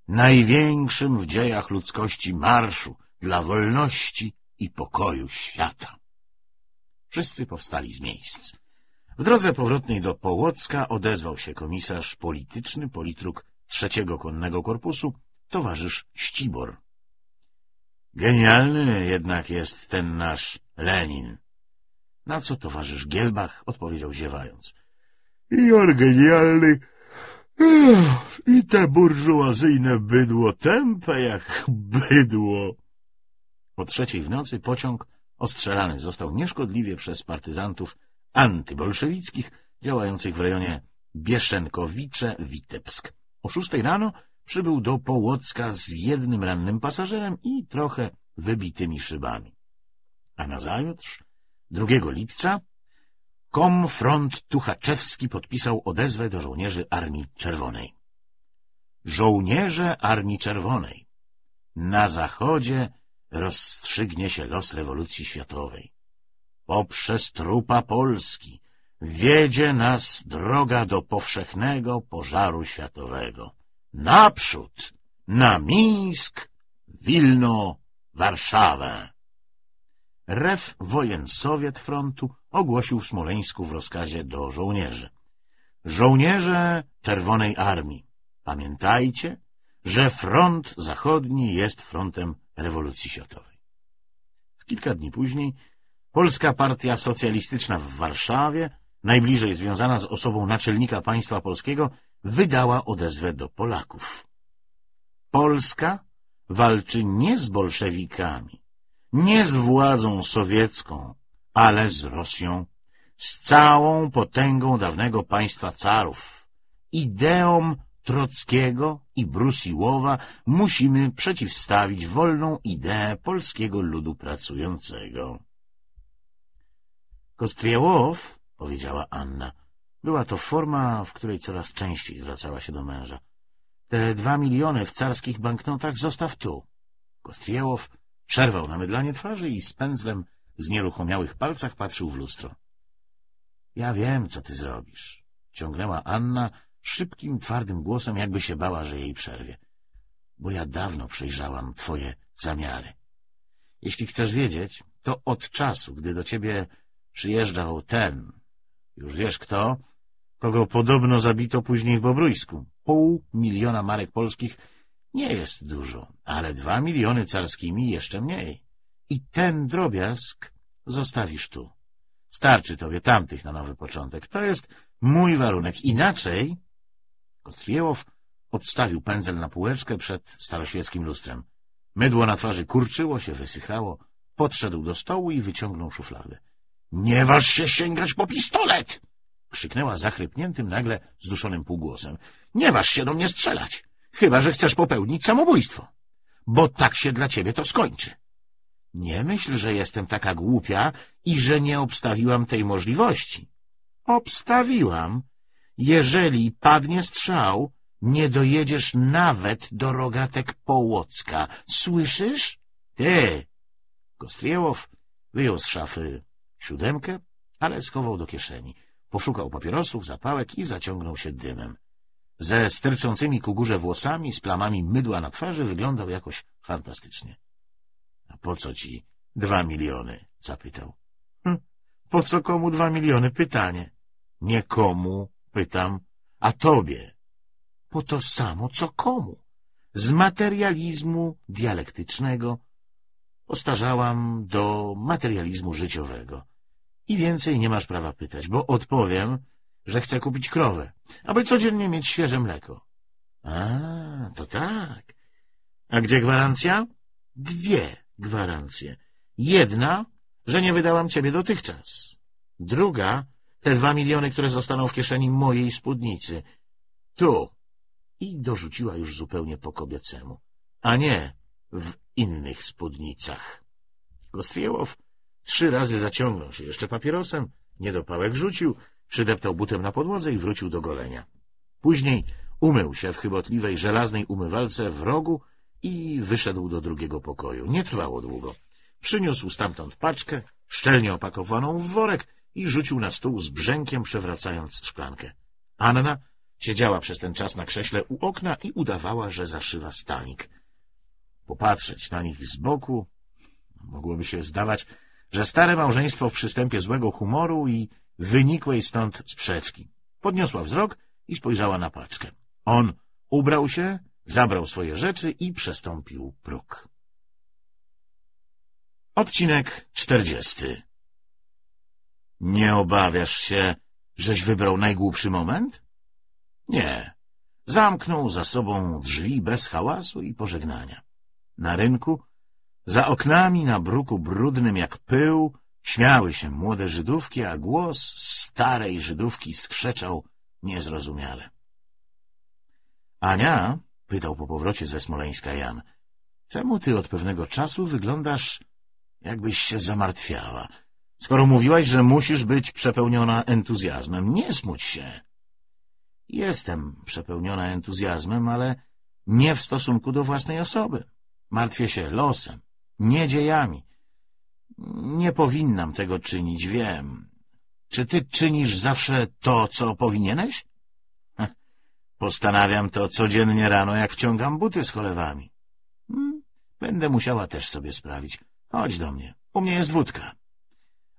największym w dziejach ludzkości marszu dla wolności i pokoju świata. Wszyscy powstali z miejsc. W drodze powrotnej do Połocka odezwał się komisarz polityczny, politruk trzeciego konnego korpusu, towarzysz Ścibor. Genialny jednak jest ten nasz Lenin. Na co towarzysz Gielbach odpowiedział ziewając. I on genialny, Ech, i te burżuazyjne bydło tępe jak bydło. Po trzeciej w nocy pociąg ostrzelany został nieszkodliwie przez partyzantów antybolszewickich działających w rejonie Bieszenkowicze-Witebsk. O szóstej rano przybył do Połocka z jednym rannym pasażerem i trochę wybitymi szybami. A nazajutrz, 2 lipca, Komfront Tuchaczewski podpisał odezwę do żołnierzy Armii Czerwonej. Żołnierze Armii Czerwonej! Na zachodzie rozstrzygnie się los rewolucji światowej poprzez trupa Polski wiedzie nas droga do powszechnego pożaru światowego. Naprzód! Na Mińsk, Wilno, Warszawę! Ref Sowiet frontu ogłosił w Smoleńsku w rozkazie do żołnierzy. Żołnierze Czerwonej Armii, pamiętajcie, że front zachodni jest frontem rewolucji światowej. W kilka dni później Polska Partia Socjalistyczna w Warszawie, najbliżej związana z osobą naczelnika państwa polskiego, wydała odezwę do Polaków. Polska walczy nie z bolszewikami, nie z władzą sowiecką, ale z Rosją, z całą potęgą dawnego państwa carów. Ideom Trockiego i Brusiłowa musimy przeciwstawić wolną ideę polskiego ludu pracującego. Kostriełow, powiedziała Anna. Była to forma, w której coraz częściej zwracała się do męża. Te dwa miliony w carskich banknotach zostaw tu. Kostriełow przerwał mydlanie twarzy i z pędzlem z nieruchomiałych palcach patrzył w lustro. — Ja wiem, co ty zrobisz — ciągnęła Anna szybkim, twardym głosem, jakby się bała, że jej przerwie. — Bo ja dawno przejrzałam twoje zamiary. Jeśli chcesz wiedzieć, to od czasu, gdy do ciebie przyjeżdżał ten, już wiesz kto, kogo podobno zabito później w Bobrujsku. Pół miliona marek polskich nie jest dużo, ale dwa miliony carskimi jeszcze mniej. I ten drobiazg zostawisz tu. Starczy tobie tamtych na nowy początek. To jest mój warunek. Inaczej... Kostriełow odstawił pędzel na półeczkę przed staroświeckim lustrem. Mydło na twarzy kurczyło się, wysychało. Podszedł do stołu i wyciągnął szufladę. — Nie waż się sięgać po pistolet! — krzyknęła zachrypniętym nagle zduszonym półgłosem. — Nie waż się do mnie strzelać, chyba że chcesz popełnić samobójstwo, bo tak się dla ciebie to skończy. Nie myśl, że jestem taka głupia i że nie obstawiłam tej możliwości. Obstawiłam. Jeżeli padnie strzał, nie dojedziesz nawet do rogatek Połocka. Słyszysz? Ty! Kostriełow wyjął z szafy Siódemkę, ale schował do kieszeni. Poszukał papierosów, zapałek i zaciągnął się dymem. Ze sterczącymi ku górze włosami, z plamami mydła na twarzy wyglądał jakoś fantastycznie. — A po co ci dwa miliony? — zapytał. Hm, — Po co komu dwa miliony? Pytanie. — Nie komu, pytam, a tobie. — Po to samo, co komu. Z materializmu dialektycznego postarzałam do materializmu życiowego i więcej nie masz prawa pytać, bo odpowiem, że chcę kupić krowę, aby codziennie mieć świeże mleko. A, to tak. A gdzie gwarancja? Dwie gwarancje. Jedna, że nie wydałam ciebie dotychczas. Druga, te dwa miliony, które zostaną w kieszeni mojej spódnicy. Tu. I dorzuciła już zupełnie po kobiecemu. A nie w innych spódnicach. Kostriełow Trzy razy zaciągnął się jeszcze papierosem, niedopałek rzucił, przydeptał butem na podłodze i wrócił do golenia. Później umył się w chybotliwej żelaznej umywalce w rogu i wyszedł do drugiego pokoju. Nie trwało długo. Przyniósł stamtąd paczkę, szczelnie opakowaną w worek i rzucił na stół z brzękiem, przewracając szklankę. Anna siedziała przez ten czas na krześle u okna i udawała, że zaszywa stanik. Popatrzeć na nich z boku mogłoby się zdawać, że stare małżeństwo w przystępie złego humoru i wynikłej stąd sprzeczki. Podniosła wzrok i spojrzała na paczkę. On ubrał się, zabrał swoje rzeczy i przestąpił próg. Odcinek czterdziesty Nie obawiasz się, żeś wybrał najgłupszy moment? Nie. Zamknął za sobą drzwi bez hałasu i pożegnania. Na rynku za oknami na bruku brudnym jak pył śmiały się młode Żydówki, a głos starej Żydówki skrzeczał niezrozumiale. — Ania — pytał po powrocie ze Smoleńska Jan — czemu ty od pewnego czasu wyglądasz, jakbyś się zamartwiała? Skoro mówiłaś, że musisz być przepełniona entuzjazmem, nie smuć się. — Jestem przepełniona entuzjazmem, ale nie w stosunku do własnej osoby. Martwię się losem, nie dziejami. Nie powinnam tego czynić, wiem. Czy ty czynisz zawsze to, co powinieneś? Postanawiam to codziennie rano, jak wciągam buty z cholewami. Hmm, będę musiała też sobie sprawić. Chodź do mnie, u mnie jest wódka.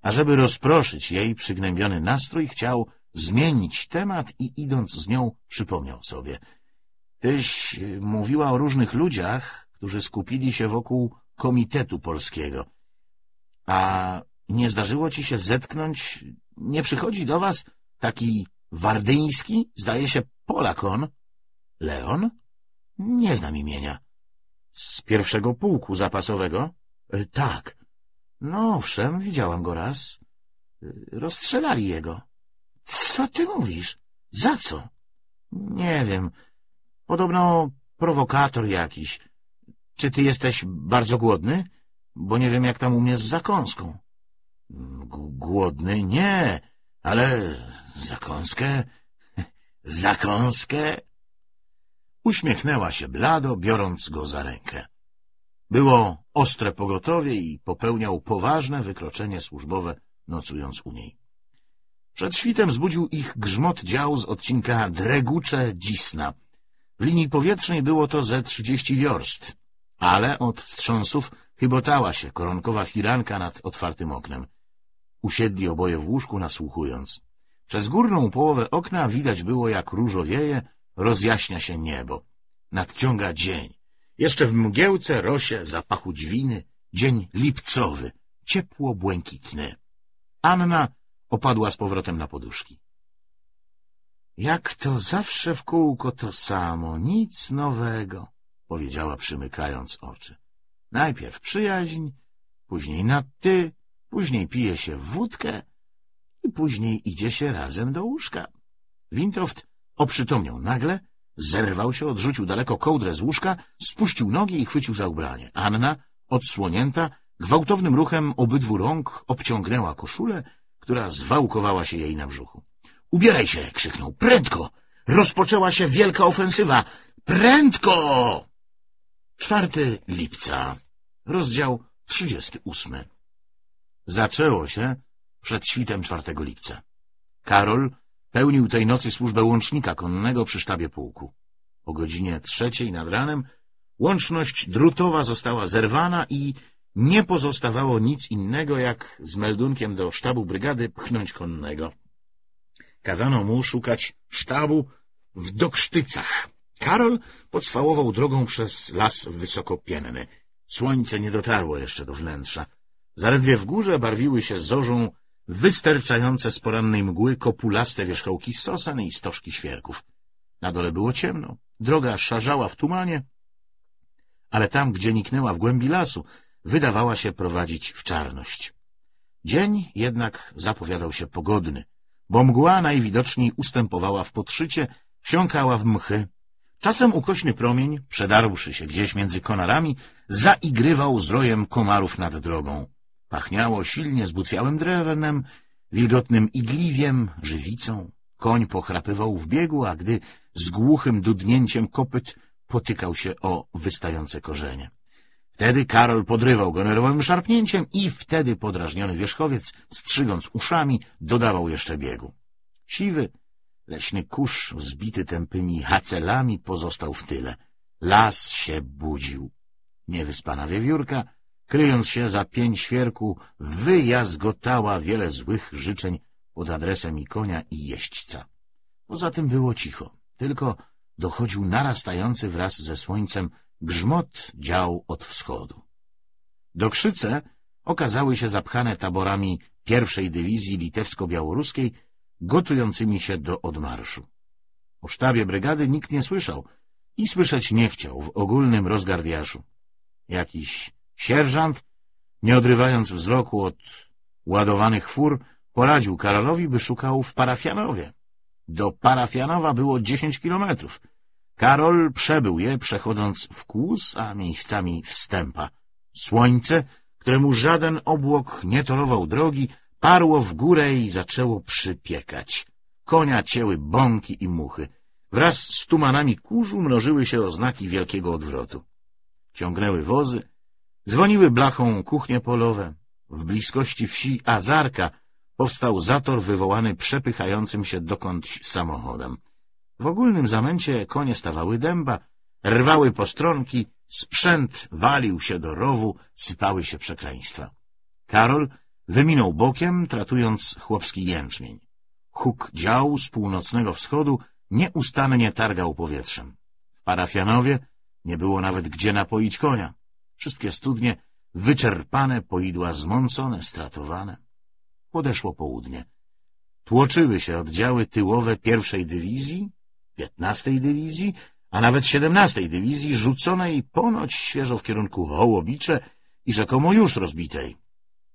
A żeby rozproszyć jej przygnębiony nastrój, chciał zmienić temat i idąc z nią przypomniał sobie. Tyś mówiła o różnych ludziach, którzy skupili się wokół Komitetu Polskiego. A nie zdarzyło ci się zetknąć? Nie przychodzi do was taki wardyński, zdaje się Polak on? Leon? Nie znam imienia. Z pierwszego pułku zapasowego? E, tak. No owszem, widziałam go raz. E, rozstrzelali jego. Co ty mówisz? Za co? Nie wiem. Podobno prowokator jakiś. — Czy ty jesteś bardzo głodny? Bo nie wiem, jak tam u mnie z zakąską. — Głodny? Nie, ale zakąskę? Zakąskę? Uśmiechnęła się blado, biorąc go za rękę. Było ostre pogotowie i popełniał poważne wykroczenie służbowe, nocując u niej. Przed świtem zbudził ich grzmot dział z odcinka Dregucze Dzisna. W linii powietrznej było to ze trzydzieści wiorst ale od wstrząsów chybotała się koronkowa firanka nad otwartym oknem. Usiedli oboje w łóżku, nasłuchując. Przez górną połowę okna widać było, jak różowieje, rozjaśnia się niebo. Nadciąga dzień. Jeszcze w mgiełce rosie zapachu dźwiny, dzień lipcowy, ciepło-błękitny. Anna opadła z powrotem na poduszki. Jak to zawsze w kółko to samo, nic nowego powiedziała przymykając oczy. Najpierw przyjaźń, później na ty, później pije się wódkę i później idzie się razem do łóżka. Wintroft oprzytomniał nagle, zerwał się, odrzucił daleko kołdrę z łóżka, spuścił nogi i chwycił za ubranie. Anna, odsłonięta, gwałtownym ruchem obydwu rąk obciągnęła koszulę, która zwałkowała się jej na brzuchu. — Ubieraj się! — krzyknął. — Prędko! Rozpoczęła się wielka ofensywa! Prędko! 4 lipca, rozdział 38. Zaczęło się przed świtem 4 lipca. Karol pełnił tej nocy służbę łącznika konnego przy sztabie pułku. O godzinie trzeciej nad ranem łączność drutowa została zerwana i nie pozostawało nic innego, jak z meldunkiem do sztabu brygady pchnąć konnego. Kazano mu szukać sztabu w Dokrztycach, Karol pocwałował drogą przez las wysokopienny. Słońce nie dotarło jeszcze do wnętrza. Zaledwie w górze barwiły się zorzą wystarczające z porannej mgły kopulaste wierzchołki sosen i stożki świerków. Na dole było ciemno, droga szarzała w tumanie, ale tam, gdzie niknęła w głębi lasu, wydawała się prowadzić w czarność. Dzień jednak zapowiadał się pogodny, bo mgła najwidoczniej ustępowała w podszycie, wsiąkała w mchy, Czasem ukośny promień, przedarłszy się gdzieś między konarami, zaigrywał zrojem komarów nad drogą. Pachniało silnie zbutwiałym drewnem, wilgotnym igliwiem, żywicą. Koń pochrapywał w biegu, a gdy z głuchym dudnięciem kopyt potykał się o wystające korzenie. Wtedy Karol podrywał go nerwowym szarpnięciem i wtedy podrażniony wierzchowiec, strzygąc uszami, dodawał jeszcze biegu. Siwy, Leśny kurz, wzbity tępymi hacelami, pozostał w tyle. Las się budził. Niewyspana wiewiórka, kryjąc się za pięć świerku, wyjazgotała wiele złych życzeń pod adresem i konia, i jeźdźca. Poza tym było cicho, tylko dochodził narastający wraz ze słońcem grzmot dział od wschodu. Dokrzyce okazały się zapchane taborami pierwszej dywizji litewsko-białoruskiej, gotującymi się do odmarszu. O sztabie brygady nikt nie słyszał i słyszeć nie chciał w ogólnym rozgardiaszu. Jakiś sierżant, nie odrywając wzroku od ładowanych fur, poradził Karolowi, by szukał w Parafianowie. Do Parafianowa było dziesięć kilometrów. Karol przebył je, przechodząc w kłus, a miejscami wstępa. Słońce, któremu żaden obłok nie torował drogi, Parło w górę i zaczęło przypiekać. Konia cięły bąki i muchy. Wraz z tumanami kurzu mnożyły się oznaki wielkiego odwrotu. Ciągnęły wozy, dzwoniły blachą kuchnie polowe. W bliskości wsi Azarka powstał zator wywołany przepychającym się dokądś samochodem. W ogólnym zamęcie konie stawały dęba, rwały postronki, sprzęt walił się do rowu, sypały się przekleństwa. Karol Wyminął bokiem, tratując chłopski jęczmień. Huk dział z północnego wschodu nieustannie targał powietrzem. W parafianowie nie było nawet gdzie napoić konia. Wszystkie studnie wyczerpane, poidła zmącone, stratowane. Podeszło południe. Tłoczyły się oddziały tyłowe pierwszej dywizji, piętnastej dywizji, a nawet siedemnastej dywizji, rzuconej ponoć świeżo w kierunku Hołobicze i rzekomo już rozbitej.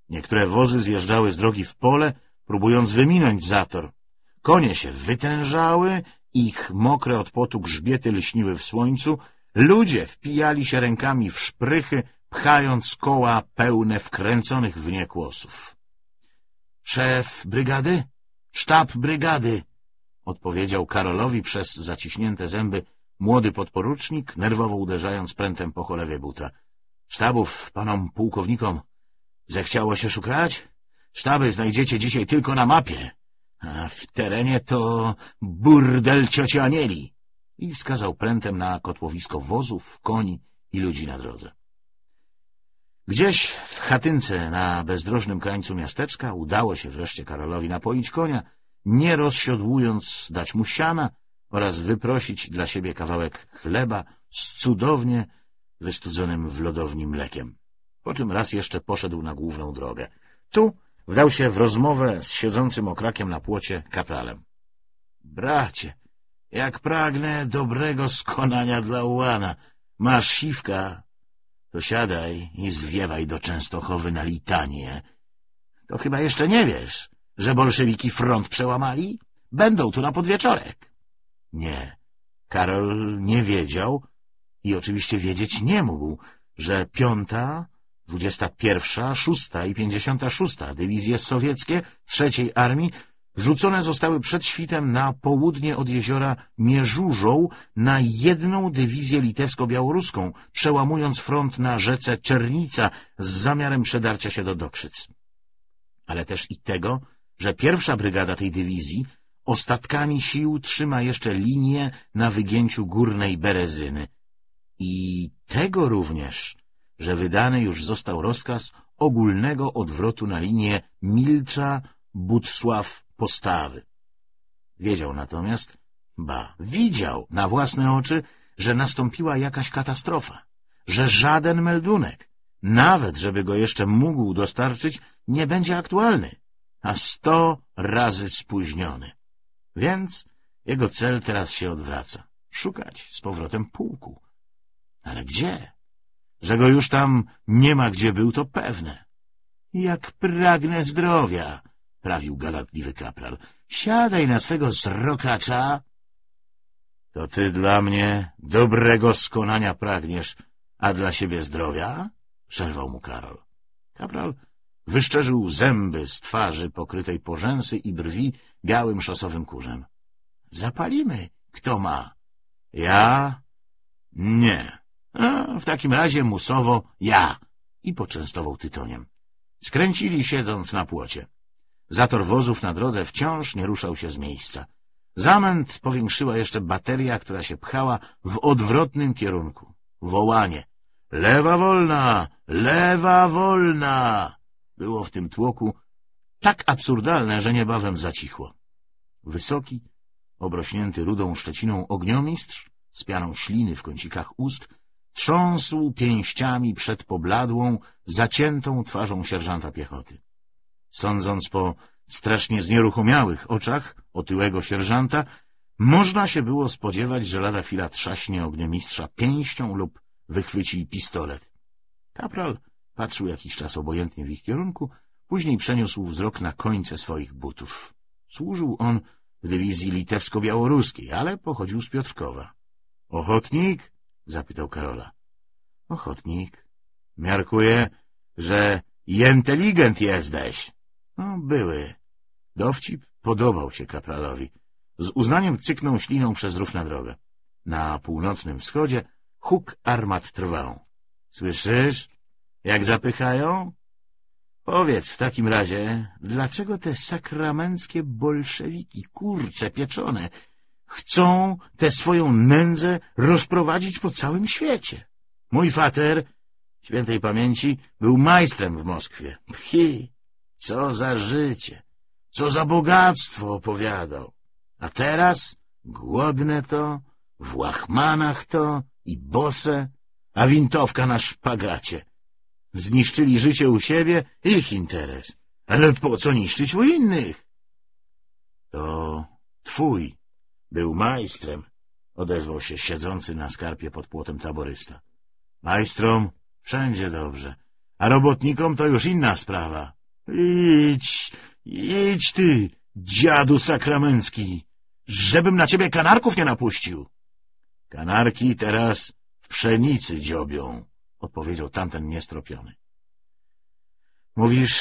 Niektóre wozy zjeżdżały z drogi w pole, próbując wyminąć zator. Konie się wytężały, ich mokre od potu grzbiety lśniły w słońcu, ludzie wpijali się rękami w szprychy, pchając koła pełne wkręconych w nie kłosów. — Szef brygady? Sztab brygady! — odpowiedział Karolowi przez zaciśnięte zęby młody podporucznik, nerwowo uderzając prętem po cholewie buta. — Sztabów panom pułkownikom Zechciało się szukać? Sztaby znajdziecie dzisiaj tylko na mapie. A w terenie to burdel cioci Anieli. I wskazał prętem na kotłowisko wozów, koni i ludzi na drodze. Gdzieś w chatynce na bezdrożnym krańcu miasteczka udało się wreszcie Karolowi napoić konia, nie rozsiodłując dać mu siana oraz wyprosić dla siebie kawałek chleba z cudownie wystudzonym w lodowni mlekiem po czym raz jeszcze poszedł na główną drogę. Tu wdał się w rozmowę z siedzącym okrakiem na płocie kapralem. — Bracie, jak pragnę dobrego skonania dla ułana, masz siwka, to siadaj i zwiewaj do Częstochowy na litanie. To chyba jeszcze nie wiesz, że bolszewiki front przełamali? Będą tu na podwieczorek. Nie, Karol nie wiedział i oczywiście wiedzieć nie mógł, że piąta 21., 6. i 56. Dywizje sowieckie III Armii rzucone zostały przed świtem na południe od jeziora Mierzużą na jedną dywizję litewsko-białoruską, przełamując front na rzece Czernica z zamiarem przedarcia się do Dokrzyc. Ale też i tego, że pierwsza brygada tej dywizji ostatkami sił trzyma jeszcze linię na wygięciu górnej Berezyny. I tego również że wydany już został rozkaz ogólnego odwrotu na linię Milcza-Butsław-Postawy. Wiedział natomiast, ba, widział na własne oczy, że nastąpiła jakaś katastrofa, że żaden meldunek, nawet żeby go jeszcze mógł dostarczyć, nie będzie aktualny, a sto razy spóźniony. Więc jego cel teraz się odwraca. Szukać z powrotem pułku. Ale gdzie? Że go już tam nie ma gdzie był, to pewne. Jak pragnę zdrowia, prawił gadatliwy kapral. Siadaj na swego srokacza. To ty dla mnie dobrego skonania pragniesz, a dla siebie zdrowia? przerwał mu Karol. Kapral wyszczerzył zęby z twarzy pokrytej porzęsy i brwi białym szosowym kurzem. — Zapalimy, kto ma. — Ja? — Nie. A w takim razie musowo ja. I poczęstował tytoniem. Skręcili siedząc na płocie. Zator wozów na drodze wciąż nie ruszał się z miejsca. Zamęt powiększyła jeszcze bateria, która się pchała w odwrotnym kierunku. Wołanie. Lewa wolna! Lewa wolna! Było w tym tłoku tak absurdalne, że niebawem zacichło. Wysoki, obrośnięty rudą szczeciną ogniomistrz, z pianą śliny w kącikach ust, trząsł pięściami przed pobladłą, zaciętą twarzą sierżanta piechoty. Sądząc po strasznie znieruchomiałych oczach otyłego sierżanta, można się było spodziewać, że lada chwila trzaśnie mistrza pięścią lub wychwyci pistolet. Kapral patrzył jakiś czas obojętnie w ich kierunku, później przeniósł wzrok na końce swoich butów. Służył on w dywizji litewsko-białoruskiej, ale pochodził z Piotrkowa. — Ochotnik? zapytał Karola. Ochotnik. Miarkuje, że inteligent jesteś. No, były. Dowcip podobał się kapralowi. Z uznaniem cyknął śliną przez rów na drogę. Na północnym wschodzie huk armat trwał. Słyszysz, jak zapychają? Powiedz w takim razie, dlaczego te sakramenckie bolszewiki, kurcze pieczone, Chcą tę swoją nędzę rozprowadzić po całym świecie. Mój fater, świętej pamięci, był majstrem w Moskwie. Pchi, co za życie, co za bogactwo opowiadał. A teraz głodne to, w łachmanach to i bose, a wintowka na szpagacie. Zniszczyli życie u siebie, ich interes. Ale po co niszczyć u innych? To twój — Był majstrem — odezwał się siedzący na skarpie pod płotem taborysta. — Majstrom wszędzie dobrze, a robotnikom to już inna sprawa. — Idź, idź ty, dziadu sakramencki, żebym na ciebie kanarków nie napuścił. — Kanarki teraz w pszenicy dziobią — odpowiedział tamten niestropiony. — Mówisz,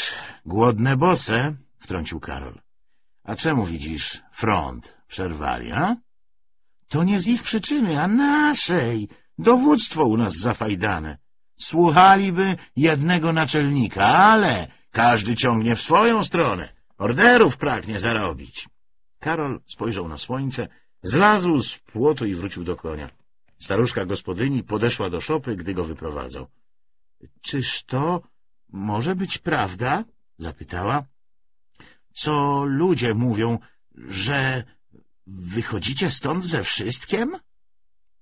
głodne bose — wtrącił Karol. A czemu widzisz front przerwali, a? To nie z ich przyczyny, a naszej. Dowództwo u nas zafajdane. Słuchaliby jednego naczelnika, ale każdy ciągnie w swoją stronę. Orderów pragnie zarobić. Karol spojrzał na słońce, zlazł z płotu i wrócił do konia. Staruszka gospodyni podeszła do szopy, gdy go wyprowadzał. — Czyż to może być prawda? — zapytała co ludzie mówią, że wychodzicie stąd ze wszystkim?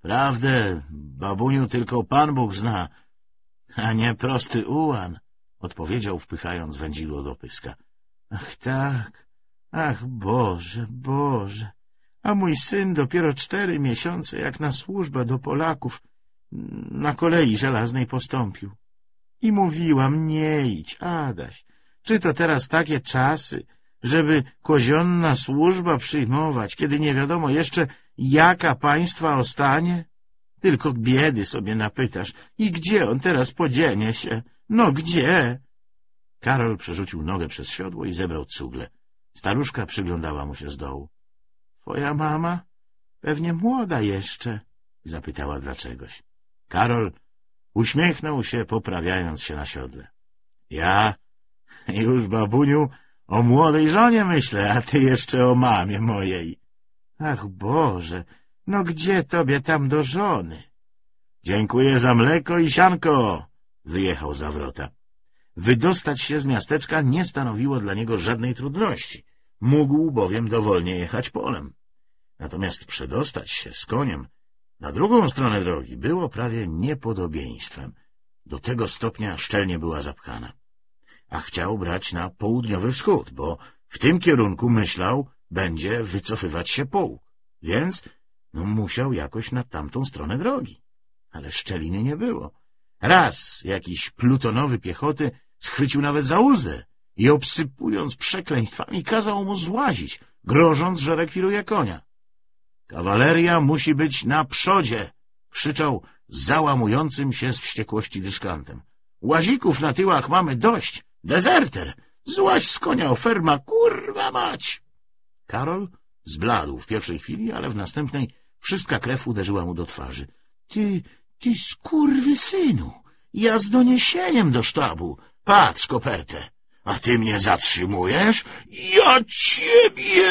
Prawdę, babuniu, tylko Pan Bóg zna, a nie prosty ułan, odpowiedział, wpychając wędzidło do pyska. Ach tak, ach Boże, Boże, a mój syn dopiero cztery miesiące jak na służbę do Polaków na kolei żelaznej postąpił. I mówiłam, nie idź, Adaś, czy to teraz takie czasy, żeby kozionna służba przyjmować, kiedy nie wiadomo jeszcze, jaka państwa ostanie? Tylko biedy sobie napytasz. I gdzie on teraz podzienie się? No gdzie? Karol przerzucił nogę przez siodło i zebrał cugle. Staruszka przyglądała mu się z dołu. — Twoja mama? Pewnie młoda jeszcze — zapytała dlaczegoś. Karol uśmiechnął się, poprawiając się na siodle. — Ja? Już, babuniu, o młodej żonie myślę, a ty jeszcze o mamie mojej. Ach, Boże, no gdzie tobie tam do żony? Dziękuję za mleko i sianko, wyjechał Zawrota. Wydostać się z miasteczka nie stanowiło dla niego żadnej trudności. Mógł bowiem dowolnie jechać polem. Natomiast przedostać się z koniem na drugą stronę drogi było prawie niepodobieństwem. Do tego stopnia szczelnie była zapchana a chciał brać na południowy wschód, bo w tym kierunku, myślał, będzie wycofywać się połk, więc no, musiał jakoś na tamtą stronę drogi. Ale szczeliny nie było. Raz jakiś plutonowy piechoty schwycił nawet za uzdę i obsypując przekleństwami kazał mu złazić, grożąc, że rekwiruje konia. — Kawaleria musi być na przodzie! — krzyczał załamującym się z wściekłości dyskantem. — Łazików na tyłach mamy dość, Dezerter! Złaś z konia oferma, kurwa mać! Karol zbladł w pierwszej chwili, ale w następnej wszystka krew uderzyła mu do twarzy. — Ty, ty skurwy synu! Ja z doniesieniem do sztabu! Patrz kopertę! A ty mnie zatrzymujesz? Ja ciebie!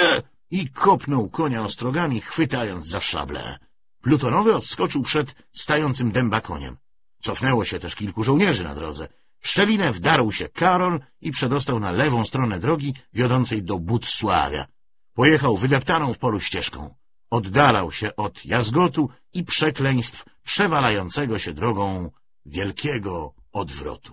I kopnął konia ostrogami, chwytając za szable. Plutonowy odskoczył przed stającym dęba koniem. Cofnęło się też kilku żołnierzy na drodze. W szczelinę wdarł się Karol i przedostał na lewą stronę drogi wiodącej do Butsławia. Pojechał wydeptaną w polu ścieżką. Oddalał się od jazgotu i przekleństw przewalającego się drogą wielkiego odwrotu.